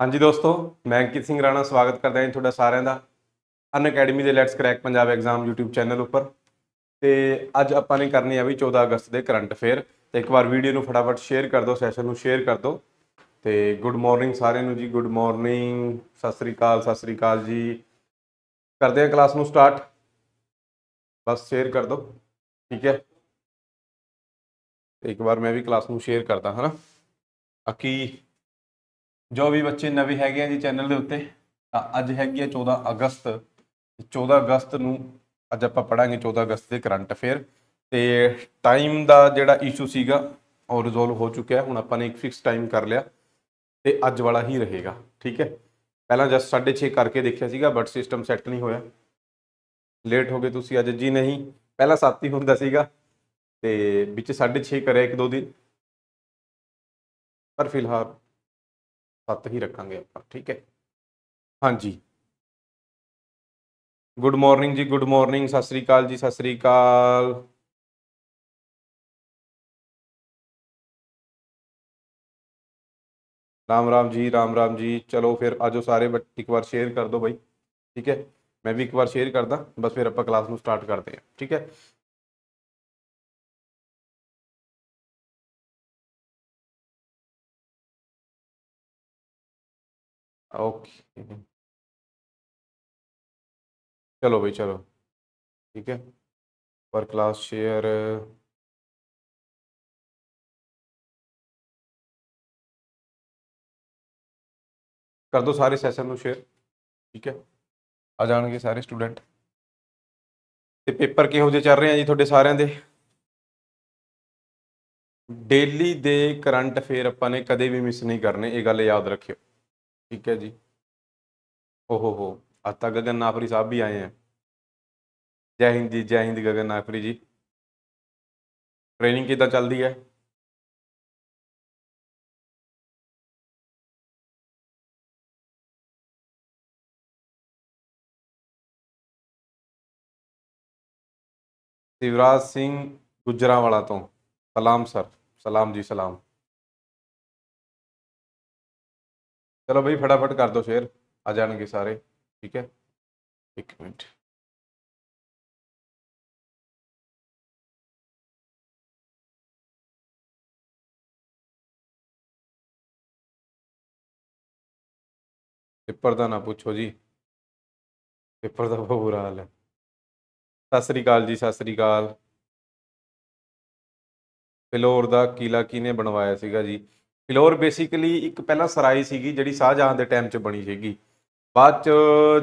ਹਾਂਜੀ ਦੋਸਤੋ ਮੈਂ ਅੰਕਿਤ ਸਿੰਘ ਰਾਣਾ ਸਵਾਗਤ ਕਰਦਾ ਹਾਂ ਤੁਹਾਡਾ ਸਾਰਿਆਂ ਦਾ ਅਨ ਅਕੈਡਮੀ ਦੇ let's crack Punjab exam YouTube channel ਉੱਪਰ ਤੇ ਅੱਜ ਆਪਾਂ ਨੇ ਕਰਨੀ ਆ ਵੀ 14 ਅਗਸਤ ਦੇ ਕਰੰਟ ਅਫੇਅਰ ਤੇ ਇੱਕ ਵਾਰ ਵੀਡੀਓ ਨੂੰ ਫਟਾਫਟ ਸ਼ੇਅਰ ਕਰ ਦਿਓ ਸੈਸ਼ਨ ਨੂੰ ਸ਼ੇਅਰ ਕਰ ਦਿਓ ਤੇ ਗੁੱਡ ਮਾਰਨਿੰਗ ਸਾਰਿਆਂ ਨੂੰ ਜੀ ਗੁੱਡ ਮਾਰਨਿੰਗ ਸਤਿ ਸ੍ਰੀ ਅਕਾਲ ਸਤਿ ਸ੍ਰੀ ਅਕਾਲ ਜੀ ਕਰਦੇ ਆ ਕਲਾਸ ਨੂੰ ਸਟਾਰਟ ਬਸ ਸ਼ੇਅਰ ਕਰ ਦਿਓ ਠੀਕ ਹੈ ਇੱਕ ਵਾਰ ਮੈਂ ਵੀ ਕਲਾਸ ਨੂੰ ਸ਼ੇਅਰ ਕਰਦਾ ਹਾਂ ਨਾ ਅਕੀ ਜੋ ਵੀ ਬੱਚੇ ਨਵੇਂ ਹੈਗੇ ਆ ਜੀ ਚੈਨਲ ਦੇ ਉੱਤੇ ਤਾਂ ਅੱਜ ਹੈਗੀ 14 ਅਗਸਤ 14 ਅਗਸਤ ਨੂੰ ਅੱਜ ਆਪਾਂ ਪੜਾਂਗੇ 14 ਅਗਸਤ ਦੇ ਕਰੰਟ ਅਫੇਅਰ ਤੇ ਟਾਈਮ ਦਾ ਜਿਹੜਾ ਇਸ਼ੂ ਸੀਗਾ ਉਹ ਰਿਜ਼ੋਲਵ ਹੋ ਚੁੱਕਿਆ ਹੁਣ ਆਪਾਂ ਨੇ ਇੱਕ ਫਿਕਸ ਟਾਈਮ ਕਰ ਲਿਆ ਤੇ ਅੱਜ ਵਾਲਾ ਹੀ ਰਹੇਗਾ ਠੀਕ ਹੈ ਪਹਿਲਾਂ ਜਸ 6:30 ਕਰਕੇ ਦੇਖਿਆ ਸੀਗਾ ਬਟ ਸਿਸਟਮ ਸੈੱਟ ਨਹੀਂ ਹੋਇਆ ਲੇਟ ਹੋ ਗਏ ਤੁਸੀਂ ਅੱਜ ਜੀ ਨਹੀਂ ਪਹਿਲਾਂ 7 ਹੀ ਹੁੰਦਾ ਸੀਗਾ ਤੇ ਵਿੱਚ 6:30 ਕਰਿਆ ਇੱਕ ਦੋ ਦਿਨ ਪਰ ਫਿਲਹਾਲ ਸੱਤ ਹੀ ਰੱਖਾਂਗੇ ਆਪਾਂ ਠੀਕ ਹੈ ਹਾਂਜੀ ਗੁੱਡ ਮਾਰਨਿੰਗ ਜੀ ਗੁੱਡ ਮਾਰਨਿੰਗ ਸਤਿ ਸ੍ਰੀ ਅਕਾਲ ਜੀ ਸਤਿ ਸ੍ਰੀ ਅਕਾਲ ਰਾਮ ਰਾਮ ਜੀ ਰਾਮ ਰਾਮ ਜੀ ਚਲੋ ਫਿਰ ਆਜੋ ਸਾਰੇ ਇੱਕ ਵਾਰ ਸ਼ੇਅਰ ਕਰ ਦਿਓ ਬਾਈ ਠੀਕ ਹੈ ਮੈਂ ਵੀ ਇੱਕ ਵਾਰ ਸ਼ੇਅਰ ਕਰਦਾ ਬਸ ਫਿਰ ਆਪਾਂ ਕਲਾਸ ਨੂੰ ਸਟਾਰਟ ਕਰਦੇ ਹਾਂ ਠੀਕ ਹੈ ओके चलो भाई चलो ठीक है ਪਰ ਕਲਾਸ ਸ਼ੇਅਰ ਕਰ ਦੋ ਸਾਰੇ ਸੈਸ਼ਨ ਨੂੰ ਸ਼ੇਅਰ ਠੀਕ ਹੈ ਆ ਜਾਣਗੇ ਸਾਰੇ ਸਟੂਡੈਂਟ ਤੇ ਪੇਪਰ ਕਿਹੋ ਜਿਹੇ ਚੱਲ ਰਹੇ ਆ ਜੀ ਤੁਹਾਡੇ ਸਾਰਿਆਂ ਦੇ ਡੇਲੀ ਦੇ ਕਰੰਟ ਅਫੇਅਰ ਆਪਾਂ ਨੇ ਕਦੇ ਵੀ ਮਿਸ ਨਹੀਂ ਕਰਨੇ ਇਹ ਗੱਲ ਯਾਦ ਰੱਖਿਓ ਠੀਕ ਹੈ ਜੀ ਓਹੋ ਹੋ ਅੱਜ ਤਾਂ ਗਗਨ ਨਾਫਰੀ ਸਾਹਿਬ ਵੀ ਆਏ ਆ ਜੈ ਹਿੰਦ ਜੀ ਜੈ ਹਿੰਦ ਗਗਨ ਨਾਫਰੀ ਜੀ ਟ੍ਰੇਨਿੰਗ ਕਿਦਾਂ ਚੱਲਦੀ ਹੈ ਸ਼ਿਵਰਾਜ ਸਿੰਘ ਗੁਜਰਾਵਾਲਾ ਤੋਂ ਸਲਾਮ ਸਰ ਸਲਾਮ ਜੀ ਸਲਾਮ ਚਲੋ ਬਈ ਫਟਾਫਟ ਕਰ ਦੋ ਸ਼ੇਅਰ ਆ ਜਾਣਗੇ ਸਾਰੇ ਠੀਕ ਹੈ ਇੱਕ ਮਿੰਟ ਪੇਪਰ ਦਾ ਨਾ ਪੁੱਛੋ ਜੀ ਪੇਪਰ ਦਾ ਬਹੁਤ ਬੁਰਾ ਹਾਲ ਹੈ ਸਤਿ ਸ੍ਰੀ ਅਕਾਲ ਜੀ ਸਤਿ ਸ੍ਰੀ ਅਕਾਲ ਫਿਲੌਰ ਦਾ ਕਿਲਾ ਕਿਨੇ ਬਣਵਾਇਆ ਸੀਗਾ ਜੀ ਫਿਲੌਰ ਬੇਸਿਕਲੀ ਇੱਕ ਪਹਿਲਾਂ ਸਰਾਈ ਸੀਗੀ ਜਿਹੜੀ ਸ਼ਾਹਜਹਾਂ ਦੇ ਟਾਈਮ 'ਚ ਬਣੀ ਸੀਗੀ ਬਾਅਦ 'ਚ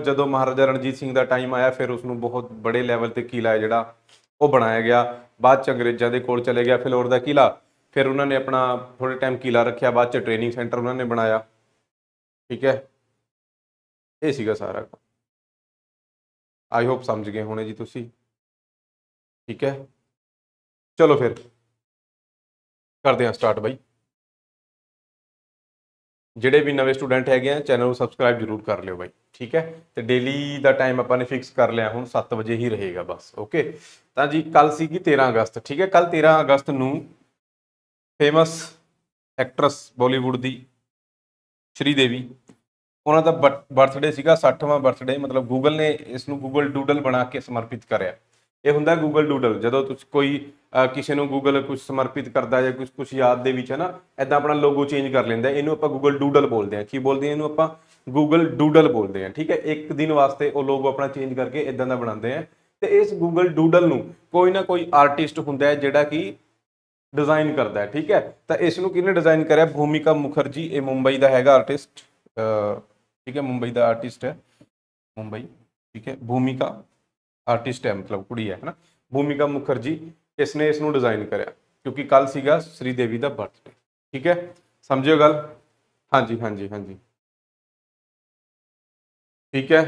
ਜਦੋਂ ਮਹਾਰਾਜਾ ਰਣਜੀਤ ਸਿੰਘ ਦਾ ਟਾਈਮ ਆਇਆ ਫਿਰ ਉਸ ਨੂੰ ਬਹੁਤ ਬੜੇ ਲੈਵਲ ਤੇ ਕਿਲਾ ਹੈ ਜਿਹੜਾ ਉਹ ਬਣਾਇਆ ਗਿਆ ਬਾਅਦ 'ਚ ਅੰਗਰੇਜ਼ਾਂ ਦੇ ਕੋਲ ਚਲੇ ਗਿਆ ਫਿਲੌਰ ਦਾ ਕਿਲਾ ਫਿਰ ਉਹਨਾਂ ਨੇ ਆਪਣਾ ਥੋੜੇ ਟਾਈਮ ਕਿਲਾ ਰੱਖਿਆ ਬਾਅਦ 'ਚ ਟ੍ਰੇਨਿੰਗ ਸੈਂਟਰ ਉਹਨਾਂ ਨੇ ਬਣਾਇਆ ਠੀਕ ਹੈ ਇਹ ਸੀਗਾ ਸਾਰਾ ਆਈ ਹੋਪ ਸਮਝ ਗਏ ਹੋਣੇ ਜੀ ਤੁਸੀਂ ਠੀਕ ਹੈ ਚਲੋ ਫਿਰ ਕਰਦੇ ਹਾਂ ਸਟਾਰਟ ਬਾਈ ਜਿਹੜੇ ਵੀ ਨਵੇਂ ਸਟੂਡੈਂਟ ਹੈਗੇ ਆ ਚੈਨਲ ਨੂੰ ਸਬਸਕ੍ਰਾਈਬ ਜਰੂਰ ਕਰ ਲਿਓ ਬਾਈ ਠੀਕ ਹੈ ਤੇ ਡੇਲੀ ਦਾ ਟਾਈਮ ਆਪਾਂ ਨੇ ਫਿਕਸ ਕਰ ਲਿਆ ਹੁਣ 7 ਵਜੇ ਹੀ ਰਹੇਗਾ ਬਸ ਓਕੇ ਤਾਂ ਜੀ ਕੱਲ ਸੀਗੀ 13 ਅਗਸਤ ਠੀਕ ਹੈ ਕੱਲ 13 ਅਗਸਤ ਨੂੰ ਫੇਮਸ ਐਕਟਰਸ ਬਾਲੀਵੁੱਡ ਦੀ ਸ਼੍ਰੀ ਦੇਵੀ ਉਹਨਾਂ ਦਾ ਬਰਥਡੇ ਸੀਗਾ 60ਵਾਂ ਬਰਥਡੇ ਮਤਲਬ ਗੂਗਲ ਨੇ ਇਸ ਨੂੰ ਗੂਗਲ ਡੂਡਲ ਬਣਾ ਕੇ ਸਮਰਪਿਤ ਕਰਿਆ ਇਹ ਹੁੰਦਾ ਗੂਗਲ ਡੂਡਲ ਜਦੋਂ ਤੁਸੀਂ ਕੋਈ ਕਿਸੇ ਨੂੰ ਗੂਗਲ ਕੁਝ ਸਮਰਪਿਤ ਕਰਦਾ ਜਾਂ ਕੁਝ ਕੁਝ ਯਾਦ ਦੇ ਵਿੱਚ ਹੈ ਨਾ ਐਦਾਂ ਆਪਣਾ ਲੋਗੋ ਚੇਂਜ ਕਰ ਲੈਂਦਾ ਇਹਨੂੰ ਆਪਾਂ ਗੂਗਲ ਡੂਡਲ ਬੋਲਦੇ ਆ ਕੀ ਬੋਲਦੇ ਆ ਇਹਨੂੰ ਆਪਾਂ ਗੂਗਲ ਡੂਡਲ ਬੋਲਦੇ ਆ ਠੀਕ ਹੈ ਇੱਕ ਦਿਨ ਵਾਸਤੇ ਉਹ ਲੋਗੋ ਆਪਣਾ ਚੇਂਜ ਕਰਕੇ ਐਦਾਂ ਦਾ ਬਣਾਉਂਦੇ ਆ ਤੇ ਇਸ ਗੂਗਲ ਡੂਡਲ ਨੂੰ ਕੋਈ ਨਾ ਕੋਈ ਆਰਟਿਸਟ ਹੁੰਦਾ ਹੈ ਜਿਹੜਾ ਕਿ ਡਿਜ਼ਾਈਨ ਕਰਦਾ ਹੈ ਠੀਕ ਹੈ ਤਾਂ ਇਸ ਨੂੰ ਕਿਹਨੇ ਡਿਜ਼ਾਈਨ ਕਰਿਆ ਭੂਮਿਕਾ ਮੁਖਰਜੀ ਇਹ ਮੁੰਬਈ ਦਾ ਹੈਗਾ ਆਰਟਿਸਟ ਠੀਕ ਹੈ ਮੁੰਬਈ ਦਾ ਆਰਟਿਸਟ ਹੈ ਮੁੰਬਈ ਠੀਕ ਹੈ ਭੂਮਿਕਾ ਆਰਟਿਸਟ ਹੈ ਮਤਲਬ ਕੁੜੀ ਹੈ ਹਨਾ ਭੂਮਿਕਾ ਮੁਖਰਜੀ ਇਸ ਨੇ ਇਸ ਨੂੰ ਡਿਜ਼ਾਈਨ ਕਰਿਆ ਕਿਉਂਕਿ ਕੱਲ ਸੀਗਾ ਸ੍ਰੀ ਦੇਵੀ ਦਾ ਬਰਥਡੇ ਠੀਕ ਹੈ ਸਮਝਿਓ ਗੱਲ ਹਾਂਜੀ ਹਾਂਜੀ ਹਾਂਜੀ ਠੀਕ ਹੈ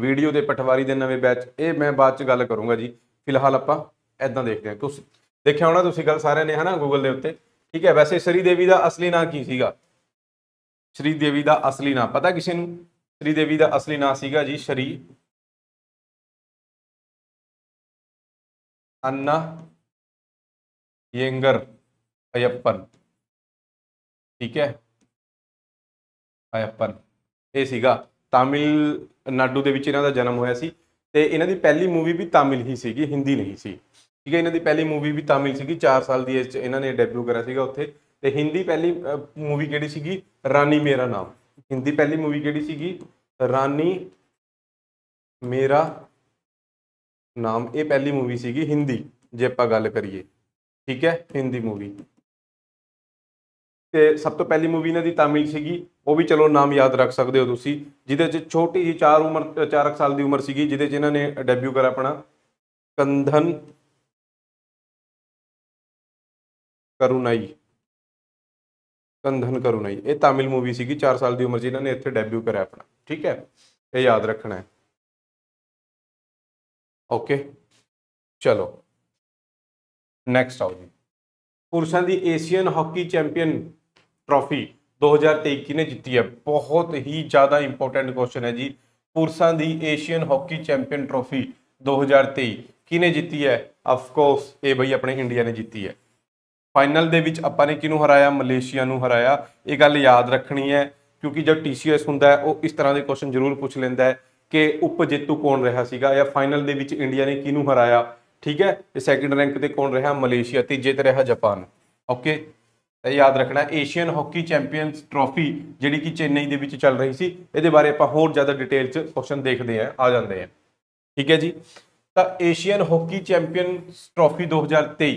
ਵੀਡੀਓ ਦੇ ਪਟਵਾਰੀ ਦੇ ਨਵੇਂ ਬੈਚ ਇਹ ਮੈਂ ਬਾਅਦ ਚ ਗੱਲ ਕਰੂੰਗਾ ਜੀ ਫਿਲਹਾਲ ਆਪਾਂ ਐਦਾਂ ਦੇਖਦੇ ਹਾਂ ਤੁਸੀਂ ਦੇਖਿਆ ਹੋਣਾ ਤੁਸੀਂ ਗੱਲ ਸਾਰਿਆਂ ਨੇ ਹਨਾ ਗੂਗਲ ਦੇ ਉੱਤੇ ਠੀਕ ਹੈ ਵੈਸੇ ਸ੍ਰੀ ਦੇਵੀ ਦਾ ਅਸਲੀ ਨਾਂ ਕੀ ਸੀਗਾ ਸ੍ਰੀ ਦੇਵੀ ਦਾ ਅਸਲੀ ਨਾਂ ਪਤਾ ਕਿਸੇ ਨੂੰ ਸ੍ਰੀ ਦੇਵੀ ਦਾ ਅਸਲੀ ਨਾਮ ਸੀਗਾ ਜੀ ਸ਼੍ਰੀ ਅੰਨਾ ਯੰਗਰ ਅਯੱਪਨ ਠੀਕ ਹੈ ਅਯੱਪਨ ਇਹ ਸੀਗਾ ਤਾਮਿਲ ਨਾਡੂ ਦੇ ਵਿੱਚ ਇਹਨਾਂ ਦਾ ਜਨਮ ਹੋਇਆ ਸੀ ਤੇ ਇਹਨਾਂ ਦੀ ਪਹਿਲੀ ਮੂਵੀ ਵੀ ਤਾਮਿਲ ਹੀ ਸੀਗੀ ਹਿੰਦੀ ਨਹੀਂ ਸੀ ਠੀਕ ਹੈ ਇਹਨਾਂ ਦੀ ਪਹਿਲੀ ਮੂਵੀ ਵੀ ਤਾਮਿਲ ਸੀਗੀ 4 ਸਾਲ ਦੀ 'ਚ ਇਹਨਾਂ ਨੇ ਡੈਬਿਊ ਕਰਿਆ ਸੀਗਾ ਉੱਥੇ ਤੇ ਹਿੰਦੀ ਪਹਿਲੀ ਮੂਵੀ ਕਿਹੜੀ ਸੀਗੀ ਰਾਨੀ ਮੇਰਾ ਨਾਮ ਹਿੰਦੀ ਪਹਿਲੀ ਮੂਵੀ ਕਿਹੜੀ ਸੀਗੀ ਰਾਨੀ ਮੇਰਾ ਨਾਮ ਇਹ ਪਹਿਲੀ ਮੂਵੀ ਸੀਗੀ ਹਿੰਦੀ ਜੇ ਆਪਾਂ ਗੱਲ ਕਰੀਏ ਠੀਕ ਹੈ ਹਿੰਦੀ ਮੂਵੀ ਤੇ ਸਭ ਤੋਂ ਪਹਿਲੀ ਮੂਵੀ ਇਹਨਾਂ ਦੀ ਤਾਮਿਲ ਸੀਗੀ ਉਹ ਵੀ ਚਲੋ ਨਾਮ ਯਾਦ ਰੱਖ ਸਕਦੇ ਹੋ ਤੁਸੀਂ ਜਿਹਦੇ 'ਚ ਛੋਟੀ ਜੀ 4 ਉਮਰ 4 ਸਾਲ ਦੀ ਉਮਰ ਸੀਗੀ ਜਿਹਦੇ 'ਚ ਇਹਨਾਂ ਨੇ ਡੈਬਿਊ ਕਰਾ ਆਪਣਾ ਕੰਧਨ ਕਰੁਨਾਈ ਕੰਧਨ ਨਹੀਂ ਇਹ ਤਾਮਿਲ ਮੂਵੀ ਸੀਗੀ 4 ਸਾਲ ਦੀ ਉਮਰ ਜੀ ਇਹਨਾਂ ਨੇ ਇੱਥੇ ਡੈਬਿਊ ਕਰਿਆ ਆਪਣਾ ਠੀਕ ਹੈ ਇਹ ਯਾਦ ਰੱਖਣਾ ਹੈ ਓਕੇ ਚਲੋ ਨੈਕਸਟ ਆਓ ਜੀ ਪੁਰਸ਼ਾਂ ਦੀ ਏਸ਼ੀਅਨ ਹਾਕੀ ਚੈਂਪੀਅਨ ਟਰਾਫੀ 2023 ਨੇ ਜਿੱਤੀ ਹੈ ਬਹੁਤ ਹੀ ਜ਼ਿਆਦਾ ਇੰਪੋਰਟੈਂਟ ਕੁਐਸਚਨ ਹੈ ਜੀ ਪੁਰਸ਼ਾਂ ਦੀ ਏਸ਼ੀਅਨ ਹਾਕੀ ਚੈਂਪੀਅਨ ਟਰਾਫੀ 2023 ਕਿਨੇ ਜਿੱਤੀ ਹੈ ਆਫ ਕੋਰਸ ਇਹ ਬਈ ਆਪਣੇ ਇੰਡੀਆ ਨੇ ਜਿੱਤੀ ਹੈ ਫਾਈਨਲ ਦੇ ਵਿੱਚ ਆਪਾਂ ਨੇ ਕਿਹਨੂੰ ਹਰਾਇਆ ਮਲੇਸ਼ੀਆ ਨੂੰ ਹਰਾਇਆ ਇਹ ਗੱਲ ਯਾਦ ਰੱਖਣੀ ਹੈ ਕਿਉਂਕਿ ਜਦ ਟੀਸੀਐਸ ਹੁੰਦਾ ਹੈ ਉਹ ਇਸ ਤਰ੍ਹਾਂ ਦੇ ਕੁਐਸਚਨ ਜ਼ਰੂਰ ਪੁੱਛ ਲੈਂਦਾ ਹੈ ਕਿ ਉਪ ਜੇਤੂ ਕੌਣ ਰਿਹਾ ਸੀਗਾ ਜਾਂ ਫਾਈਨਲ ਦੇ ਵਿੱਚ ਇੰਡੀਆ ਨੇ ਕਿਹਨੂੰ ਹਰਾਇਆ ਠੀਕ ਹੈ ਤੇ ਸੈਕੰਡ ਰੈਂਕ ਤੇ ਕੌਣ ਰਿਹਾ ਮਲੇਸ਼ੀਆ ਤੀਜੇ ਤੇ ਰਿਹਾ ਜਾਪਾਨ ਓਕੇ ਇਹ ਯਾਦ ਰੱਖਣਾ ਏਸ਼ੀਅਨ ਹਾਕੀ ਚੈਂਪੀਅਨਸ ਟਰੋਫੀ ਜਿਹੜੀ ਕਿ ਚੇਨਈ ਦੇ ਵਿੱਚ ਚੱਲ ਰਹੀ ਸੀ ਇਹਦੇ ਬਾਰੇ ਆਪਾਂ ਹੋਰ ਜ਼ਿਆਦਾ ਡਿਟੇਲ 'ਚ ਕੁਐਸਚਨ ਦੇਖਦੇ ਆ ਆ ਜਾਂਦੇ ਆ ਠੀਕ ਹੈ ਜੀ ਤਾਂ ਏਸ਼ੀਅਨ ਹਾਕੀ ਚੈਂਪੀਅਨਸ ਟਰੋਫੀ 2023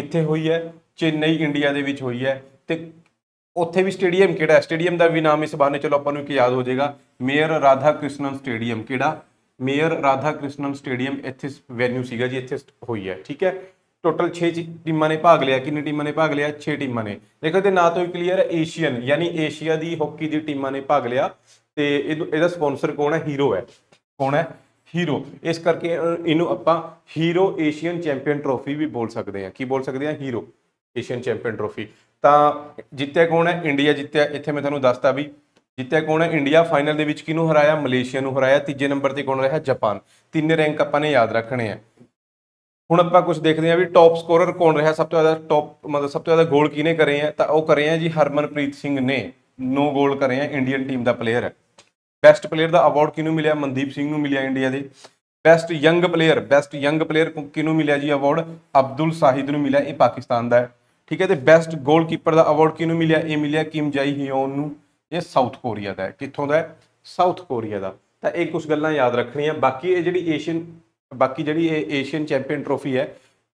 ਕਿੱਥੇ ਹੋਈ ਹੈ ਚੇਨਈ ਇੰਡੀਆ ਦੇ ਵਿੱਚ ਹੋਈ ਹੈ ਤੇ ਉੱਥੇ ਵੀ ਸਟੇਡੀਅਮ ਕਿਹੜਾ ਸਟੇਡੀਅਮ ਦਾ ਵੀ ਨਾਮ ਇਸ ਬਾਰੇ ਚਲੋ ਆਪਾਂ ਨੂੰ ਇੱਕ ਯਾਦ ਹੋ ਜਾਏਗਾ ਮੇਅਰ ਰਾਧਾ ਕ੍ਰਿਸ਼ਨਨ ਸਟੇਡੀਅਮ ਕਿਹੜਾ ਮੇਅਰ ਰਾਧਾ ਕ੍ਰਿਸ਼ਨਨ ਸਟੇਡੀਅਮ ਇੱਥੇ ਵੈਨਿਊ ਸੀਗਾ ਜੀ ਇੱਥੇ ਹੋਈ ਹੈ ਠੀਕ ਹੈ ਟੋਟਲ 6 ਟੀਮਾਂ ਨੇ ਭਾਗ ਲਿਆ ਕਿੰਨੀ ਟੀਮਾਂ ਨੇ ਭਾਗ ਲਿਆ 6 ਟੀਮਾਂ ਨੇ ਦੇਖੋ ਤੇ ਨਾ ਤੋਂ ਹੀ ਕਲੀਅਰ ਹੈ ਏਸ਼ੀਅਨ ਯਾਨੀ ਏਸ਼ੀਆ ਦੀ ਹਾਕੀ ਦੀ ਟੀਮਾਂ ਨੇ ਭਾਗ ਲਿਆ ਤੇ ਇਹਦਾ ਸਪਾਂਸਰ ਕੌਣ ਹੈ ਹੀਰੋ ਹੈ ਕੌਣ ਹੈ ਹੀਰੋ ਇਸ ਕਰਕੇ ਇਹਨੂੰ ਆਪਾਂ ਹੀਰੋ ਏਸ਼ੀਅਨ ਚੈਂਪੀਅਨ ਟਰੋਫੀ ਵੀ ਬੋਲ ਸਕਦੇ ਆ ਕੀ ਬੋਲ ਸਕਦੇ ਆ ਹੀਰੋ ਏਸ਼ੀਅਨ ਚੈਂਪੀਅਨ ਟਰੋਫੀ ਤਾਂ ਜਿੱਤਿਆ ਕੌਣ ਹੈ ਇੰਡੀਆ ਜਿੱਤਿਆ ਇੱਥੇ ਮੈਂ ਤੁਹਾਨੂੰ ਦੱਸਤਾ ਵੀ ਜਿੱਤਿਆ ਕੌਣ ਹੈ ਇੰਡੀਆ ਫਾਈਨਲ ਦੇ ਵਿੱਚ ਕਿਹਨੂੰ ਹਰਾਇਆ ਮਲੇਸ਼ੀਆ ਨੂੰ ਹਰਾਇਆ ਤੀਜੇ ਨੰਬਰ ਤੇ ਕੌਣ ਰਿਹਾ ਜਾਪਾਨ ਤਿੰਨੇ ਰੈਂਕ ਆਪਾਂ ਨੇ ਯਾਦ ਰੱਖਣੇ ਆ ਹੁਣ ਆਪਾਂ ਕੁਝ ਦੇਖਦੇ ਆ ਵੀ ਟੌਪ ਸਕੋਰਰ ਕੌਣ ਰਿਹਾ ਸਭ ਤੋਂ ਜ਼ਿਆਦਾ ਟੌਪ ਮਤਲਬ ਸਭ ਤੋਂ ਜ਼ਿਆਦਾ ਗੋਲ ਕਿਹਨੇ ਕਰੇ ਆ ਤਾਂ ਉਹ ਕਰੇ ਆ ਜੀ ਹਰਮਨਪ੍ਰੀਤ ਸਿੰਘ ਨੇ 9 ਗੋਲ ਕਰੇ ਆ ਇੰਡੀਅਨ ਟੀਮ ਦਾ ਪਲੇਅਰ ਹੈ ਬੈਸਟ ਪਲੇਅਰ ਦਾ ਅਵਾਰਡ ਕਿਹਨੂੰ ਮਿਲਿਆ ਮਨਦੀਪ ਸਿੰਘ ਨੂੰ ਮਿਲਿਆ ਇੰਡੀਆ ਦੇ best young player best young player ਕਿਹਨੂੰ ਮਿਲਿਆ ਜੀ ਅਵਾਰਡ ਅਬਦੁਲ ਸਾਹਿਦ ਨੂੰ ਮਿਲਿਆ ਇਹ ਪਾਕਿਸਤਾਨ ਦਾ ਹੈ ਠੀਕ ਹੈ ਤੇ ਬੈਸਟ ਗੋਲਕੀਪਰ ਦਾ ਅਵਾਰਡ ਕਿਹਨੂੰ ਮਿਲਿਆ ਇਹ ਮਿਲਿਆ ਕਿਮ ਜਾਈ ਹਿਓਨ ਨੂੰ ਇਹ ਸਾਊਥ ਕੋਰੀਆ ਦਾ ਹੈ ਕਿੱਥੋਂ ਦਾ ਹੈ ਸਾਊਥ ਕੋਰੀਆ ਦਾ ਤਾਂ ਇਹ ਕੁਝ ਗੱਲਾਂ ਯਾਦ ਰੱਖਣੀਆਂ ਬਾਕੀ ਇਹ ਜਿਹੜੀ ਏਸ਼ੀਅਨ ਬਾਕੀ ਜਿਹੜੀ ਇਹ ਏਸ਼ੀਅਨ ਚੈਂਪੀਅਨ ਟਰੋਫੀ ਹੈ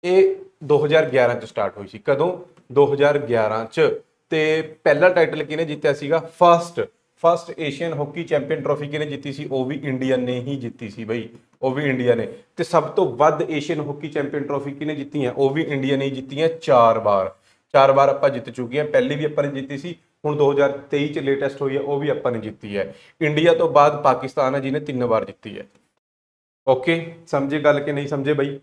ਇਹ 2011 ਚ ਸਟਾਰਟ ਹੋਈ ਸੀ ਕਦੋਂ 2011 ਚ ਤੇ ਪਹਿਲਾ ਟਾਈਟਲ ਕਿਹਨੇ ਜਿੱਤਿਆ ਸੀਗਾ first first Asian hockey champion trophy ਕਿਹਨੇ ਜਿੱਤੀ ਸੀ ਉਹ ਵੀ ਇੰਡੀਆ ਨੇ ਹੀ ਜਿੱਤੀ ਸੀ ਬਈ ਉਹ ਵੀ ਇੰਡੀਆ ਨੇ ਤੇ ਸਭ ਤੋਂ ਵੱਧ ਏਸ਼ੀਅਨ ਹਾਕੀ ਚੈਂਪੀਅਨ ਟਰੋਫੀ ਕਿਹਨੇ ਜਿੱਤੀ ਹੈ ਉਹ ਵੀ ਇੰਡੀਆ ਨੇ ਜਿੱਤੀ ਹੈ 4 ਵਾਰ 4 ਵਾਰ ਆਪਾਂ ਜਿੱਤ ਚੁੱਕੇ ਹਾਂ ਪਹਿਲੀ ਵੀ ਆਪਾਂ ਨੇ ਜਿੱਤੀ ਸੀ ਹੁਣ 2023 ਚ ਲੇਟੈਸਟ ਹੋਈ ਹੈ ਉਹ ਵੀ ਆਪਾਂ ਨੇ ਜਿੱਤੀ ਹੈ ਇੰਡੀਆ ਤੋਂ ਬਾਅਦ ਪਾਕਿਸਤਾਨ ਹੈ ਜਿਹਨੇ 3 ਵਾਰ ਜਿੱਤੀ ਹੈ ਓਕੇ ਸਮਝੇ ਗੱਲ ਕਿ ਨਹੀਂ ਸਮਝੇ ਬਈ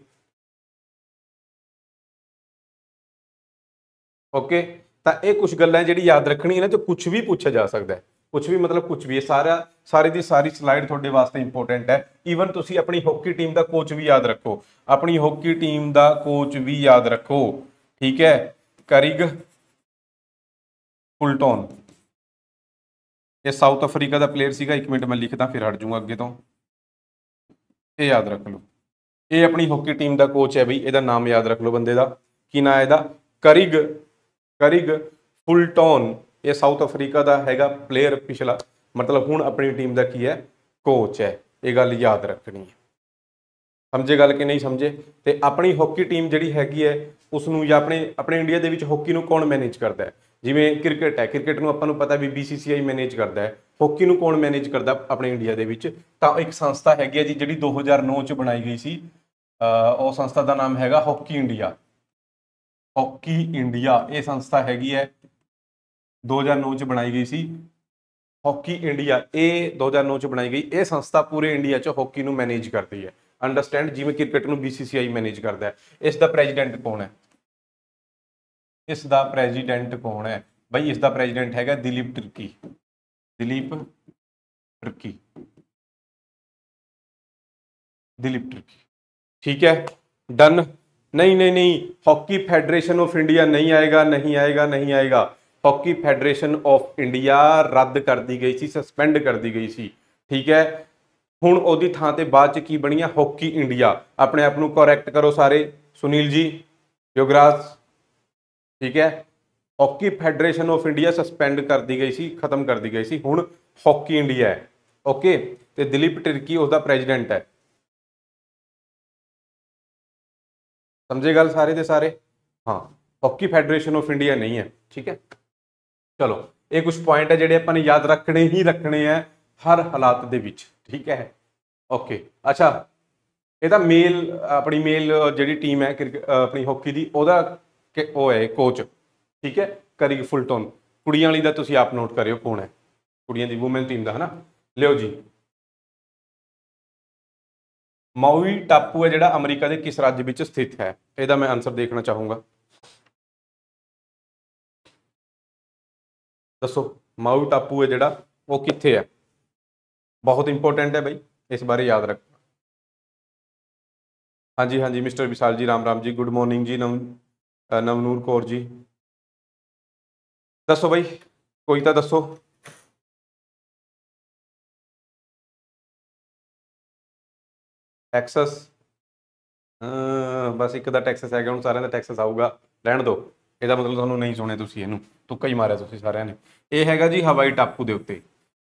ਓਕੇ ਤਾਂ ਇਹ ਕੁਝ ਗੱਲਾਂ ਜਿਹੜੀ ਯਾਦ ਰੱਖਣੀ ਹੈ ਨਾ ਜੋ ਕੁਝ ਵੀ ਪੁੱਛਿਆ ਜਾ ਸਕਦਾ ਹੈ ਕੁਝ ਵੀ ਮਤਲਬ ਕੁਝ ਵੀ ਸਾਰਾ ਸਾਰੇ ਦੀ ਸਾਰੀ ਸਲਾਈਡ ਤੁਹਾਡੇ ਵਾਸਤੇ ਇੰਪੋਰਟੈਂਟ ਹੈ ਈਵਨ ਤੁਸੀਂ ਆਪਣੀ ਹਾਕੀ ਟੀਮ ਦਾ ਕੋਚ ਵੀ ਯਾਦ ਰੱਖੋ ਆਪਣੀ ਹਾਕੀ ਟੀਮ ਦਾ ਕੋਚ ਵੀ ਯਾਦ ਰੱਖੋ ਠੀਕ ਹੈ ਕਰਿਗ ਫੁਲਟਨ ਇਹ ਸਾਊਥ ਅਫਰੀਕਾ ਦਾ ਪਲੇਅਰ ਸੀਗਾ 1 ਮਿੰਟ ਮੈਂ ਲਿਖਦਾ ਫਿਰ ਹਟ ਜਾਊਂਗਾ ਅੱਗੇ ਤੋਂ ਇਹ ਯਾਦ ਰੱਖ ਲਓ ਇਹ ਆਪਣੀ ਹਾਕੀ ਟੀਮ ਦਾ ਕੋਚ ਹੈ ਬਈ ਇਹਦਾ ਨਾਮ ਯਾਦ ਰੱਖ ਲਓ ਬੰਦੇ ਦਾ ਕੀ ਨਾਮ ਹੈ ਇਹਦਾ ਕਰਿਗ ਕਰਿਗ ਫੁਲਟਨ ਇਹ ਸਾਊਥ ਅਫਰੀਕਾ ਦਾ ਹੈਗਾ ਪਲੇਅਰ ਪਿਛਲਾ ਮਤਲਬ ਹੁਣ ਆਪਣੀ ਟੀਮ ਦਾ ਕੀ ਹੈ ਕੋਚ ਹੈ ਇਹ ਗੱਲ ਯਾਦ ਰੱਖਣੀ ਹੈ ਸਮਝੇ ਗੱਲ ਕਿ ਨਹੀਂ ਸਮਝੇ ਤੇ ਆਪਣੀ ਹਾਕੀ ਟੀਮ ਜਿਹੜੀ ਹੈਗੀ ਹੈ ਉਸ ਨੂੰ ਜਾਂ ਆਪਣੇ ਆਪਣੇ ਇੰਡੀਆ ਦੇ ਵਿੱਚ ਹਾਕੀ ਨੂੰ ਕੌਣ ਮੈਨੇਜ ਕਰਦਾ ਹੈ ਜਿਵੇਂ ਕ੍ਰਿਕਟ ਹੈ ਕ੍ਰਿਕਟ ਨੂੰ ਆਪਾਂ ਨੂੰ ਪਤਾ ਵੀ ਬੀਸੀਸੀਆਈ ਮੈਨੇਜ ਕਰਦਾ ਹੈ ਹਾਕੀ ਨੂੰ ਕੌਣ ਮੈਨੇਜ ਕਰਦਾ ਆਪਣੇ ਇੰਡੀਆ ਦੇ ਵਿੱਚ ਤਾਂ ਇੱਕ ਸੰਸਥਾ ਹੈਗੀ ਹੈ ਜੀ ਜਿਹੜੀ 2009 ਚ ਬਣਾਈ ਗਈ ਸੀ ਉਹ ਸੰਸਥਾ ਦਾ ਨਾਮ ਹੈਗਾ ਹਾਕੀ ਇੰਡੀਆ ਹਾਕੀ ਇੰਡੀਆ ਇਹ ਸੰਸਥਾ ਹੈਗੀ ਹੈ 2009 ਚ ਬਣਾਈ ਗਈ ਸੀ ਹਾਕੀ ਇੰਡੀਆ ਇਹ 2009 ਚ ਬਣਾਈ ਗਈ ਇਹ ਸੰਸਥਾ ਪੂਰੇ ਇੰਡੀਆ ਚ ਹਾਕੀ ਨੂੰ ਮੈਨੇਜ ਕਰਦੀ ਹੈ ਅੰਡਰਸਟੈਂਡ ਜਿਵੇਂ ਕ੍ਰਿਕਟ ਨੂੰ ਬੀਸੀਸੀਆਈ ਮੈਨੇਜ ਕਰਦਾ ਹੈ ਇਸ ਦਾ ਪ੍ਰੈਜ਼ੀਡੈਂਟ ਕੌਣ ਹੈ ਇਸ ਦਾ ਪ੍ਰੈਜ਼ੀਡੈਂਟ ਕੌਣ ਹੈ ਬਈ ਇਸ ਦਾ ਪ੍ਰੈਜ਼ੀਡੈਂਟ ਹੈਗਾ ਦਿਲੀਪ ਤਿਰਕੀ ਦਿਲੀਪ ਤਿਰਕੀ ਦਿਲੀਪ ਤਿਰਕੀ ਠੀਕ ਹੈ ਡਨ ਨਹੀਂ ਨਹੀਂ ਨਹੀਂ ਹਾਕੀ ਫੈਡਰੇਸ਼ਨ ਆਫ ਇੰਡੀਆ ਨਹੀਂ ਆਏਗਾ ਨਹੀਂ ਆਏਗਾ ਨਹੀਂ ਆਏਗਾ ਹਾਕੀ ਫੈਡਰੇਸ਼ਨ ਆਫ ਇੰਡੀਆ ਰੱਦ ਕਰ ਦਿੱਤੀ ਗਈ ਸੀ ਸਸਪੈਂਡ ਕਰ ਦਿੱਤੀ ਗਈ ਸੀ ਠੀਕ ਹੈ ਹੁਣ ਉਹਦੀ ਥਾਂ ਤੇ ਬਾਅਦ ਚ ਕੀ ਬਣੀ ਆ ਹਾਕੀ ਇੰਡੀਆ ਆਪਣੇ ਆਪ ਨੂੰ ਕਰੈਕਟ ਕਰੋ ਸਾਰੇ ਸੁਨੀਲ ਜੀ ਯੋਗਰਾਜ ਠੀਕ ਹੈ hockey federation of India suspend ਕਰ ਦਿੱਤੀ ਗਈ ਸੀ ਖਤਮ ਕਰ ਦਿੱਤੀ ਗਈ ਸੀ ਹੁਣ ਹਾਕੀ ਇੰਡੀਆ ਹੈ ਓਕੇ ਤੇ ਦਿਲੀਪ ਟਿਰਕੀ ਉਸ ਦਾ ਪ੍ਰੈਜ਼ੀਡੈਂਟ ਹੈ ਸਮਝੇ ਗੱਲ ਸਾਰੇ ਦੇ ਸਾਰੇ ਹਾਂ ਹਾਕੀ ਫੈਡਰੇਸ਼ਨ ਆਫ ਇੰਡੀਆ ਨਹੀਂ ਹੈ ਠੀਕ ਹੈ ਚਲੋ ਇਹ ਕੁਝ ਪੁਆਇੰਟ ਹੈ ਜਿਹੜੇ ਆਪਾਂ ਨੇ ਯਾਦ ਰੱਖਣੇ ਹੀ ਰੱਖਣੇ ਆ ਹਰ ਹਾਲਾਤ ਦੇ ਵਿੱਚ ਠੀਕ ਹੈ ਓਕੇ ਅੱਛਾ ਇਹ ਤਾਂ ਮੇਲ ਆਪਣੀ ਮੇਲ ਜਿਹੜੀ ਟੀਮ ਹੈ ਆਪਣੀ ਹਾਕੀ ਦੀ ਉਹਦਾ ਉਹ ਹੈ ਕੋਚ ਠੀਕ ਹੈ ਕਰੀ ਫੁਲਟਨ ਕੁੜੀਆਂ ਵਾਲੀ ਦਾ ਤੁਸੀਂ ਆਪ ਨੋਟ ਕਰਿਓ ਕੌਣ ਹੈ ਕੁੜੀਆਂ ਦੀ ਔਮਨ ਟੀਮ ਦਾ ਹਨਾ ਲਿਓ ਜੀ ਮਾਉਈ ਟਾਪੂ ਹੈ ਜਿਹੜਾ ਅਮਰੀਕਾ ਦੇ ਕਿਸ ਰਾਜ ਵਿੱਚ ਸਥਿਤ ਹੈ ਇਹਦਾ ਮੈਂ ਆਨਸਰ ਦੇਖਣਾ ਚਾਹੂੰਗਾ ਦੱਸੋ ਮਾਊ ਟਾਪੂ ਹੈ ਜਿਹੜਾ ਉਹ ਕਿੱਥੇ ਹੈ ਬਹੁਤ ਇੰਪੋਰਟੈਂਟ ਹੈ ਬਈ ਇਸ ਬਾਰੇ ਯਾਦ ਰੱਖਣਾ ਹਾਂਜੀ ਹਾਂਜੀ ਮਿਸਟਰ ਵਿਸ਼ਾਲ ਜੀ ਰਾਮ ਰਾਮ ਜੀ ਗੁੱਡ ਮਾਰਨਿੰਗ ਜੀ ਨਵ ਨਵਨੂਰ ਕੌਰ ਜੀ ਦੱਸੋ ਬਈ ਕੋਈ ਤਾਂ ਦੱਸੋ ਟੈਕਸਸ ਬਸ ਇੱਕ ਦਾ ਟੈਕਸਸ ਹੈਗਾ ਹੁਣ ਸਾਰਿਆਂ ਦਾ ਟੈਕਸਸ ਆਊਗਾ ਲੈਣ ਦਿਓ ਇਹਦਾ ਮਤਲਬ ਤੁਹਾਨੂੰ ਨਹੀਂ ਸੁਣਿਆ ਤੁਸੀਂ ਇਹਨੂੰ ਤੁੱਕਾ ਹੀ ਮਾਰਿਆ ਤੁਸੀਂ ਸਾਰਿਆਂ ਨੇ ਇਹ ਹੈਗਾ ਜੀ ਹਵਾਈ ਟਾਪੂ ਦੇ ਉੱਤੇ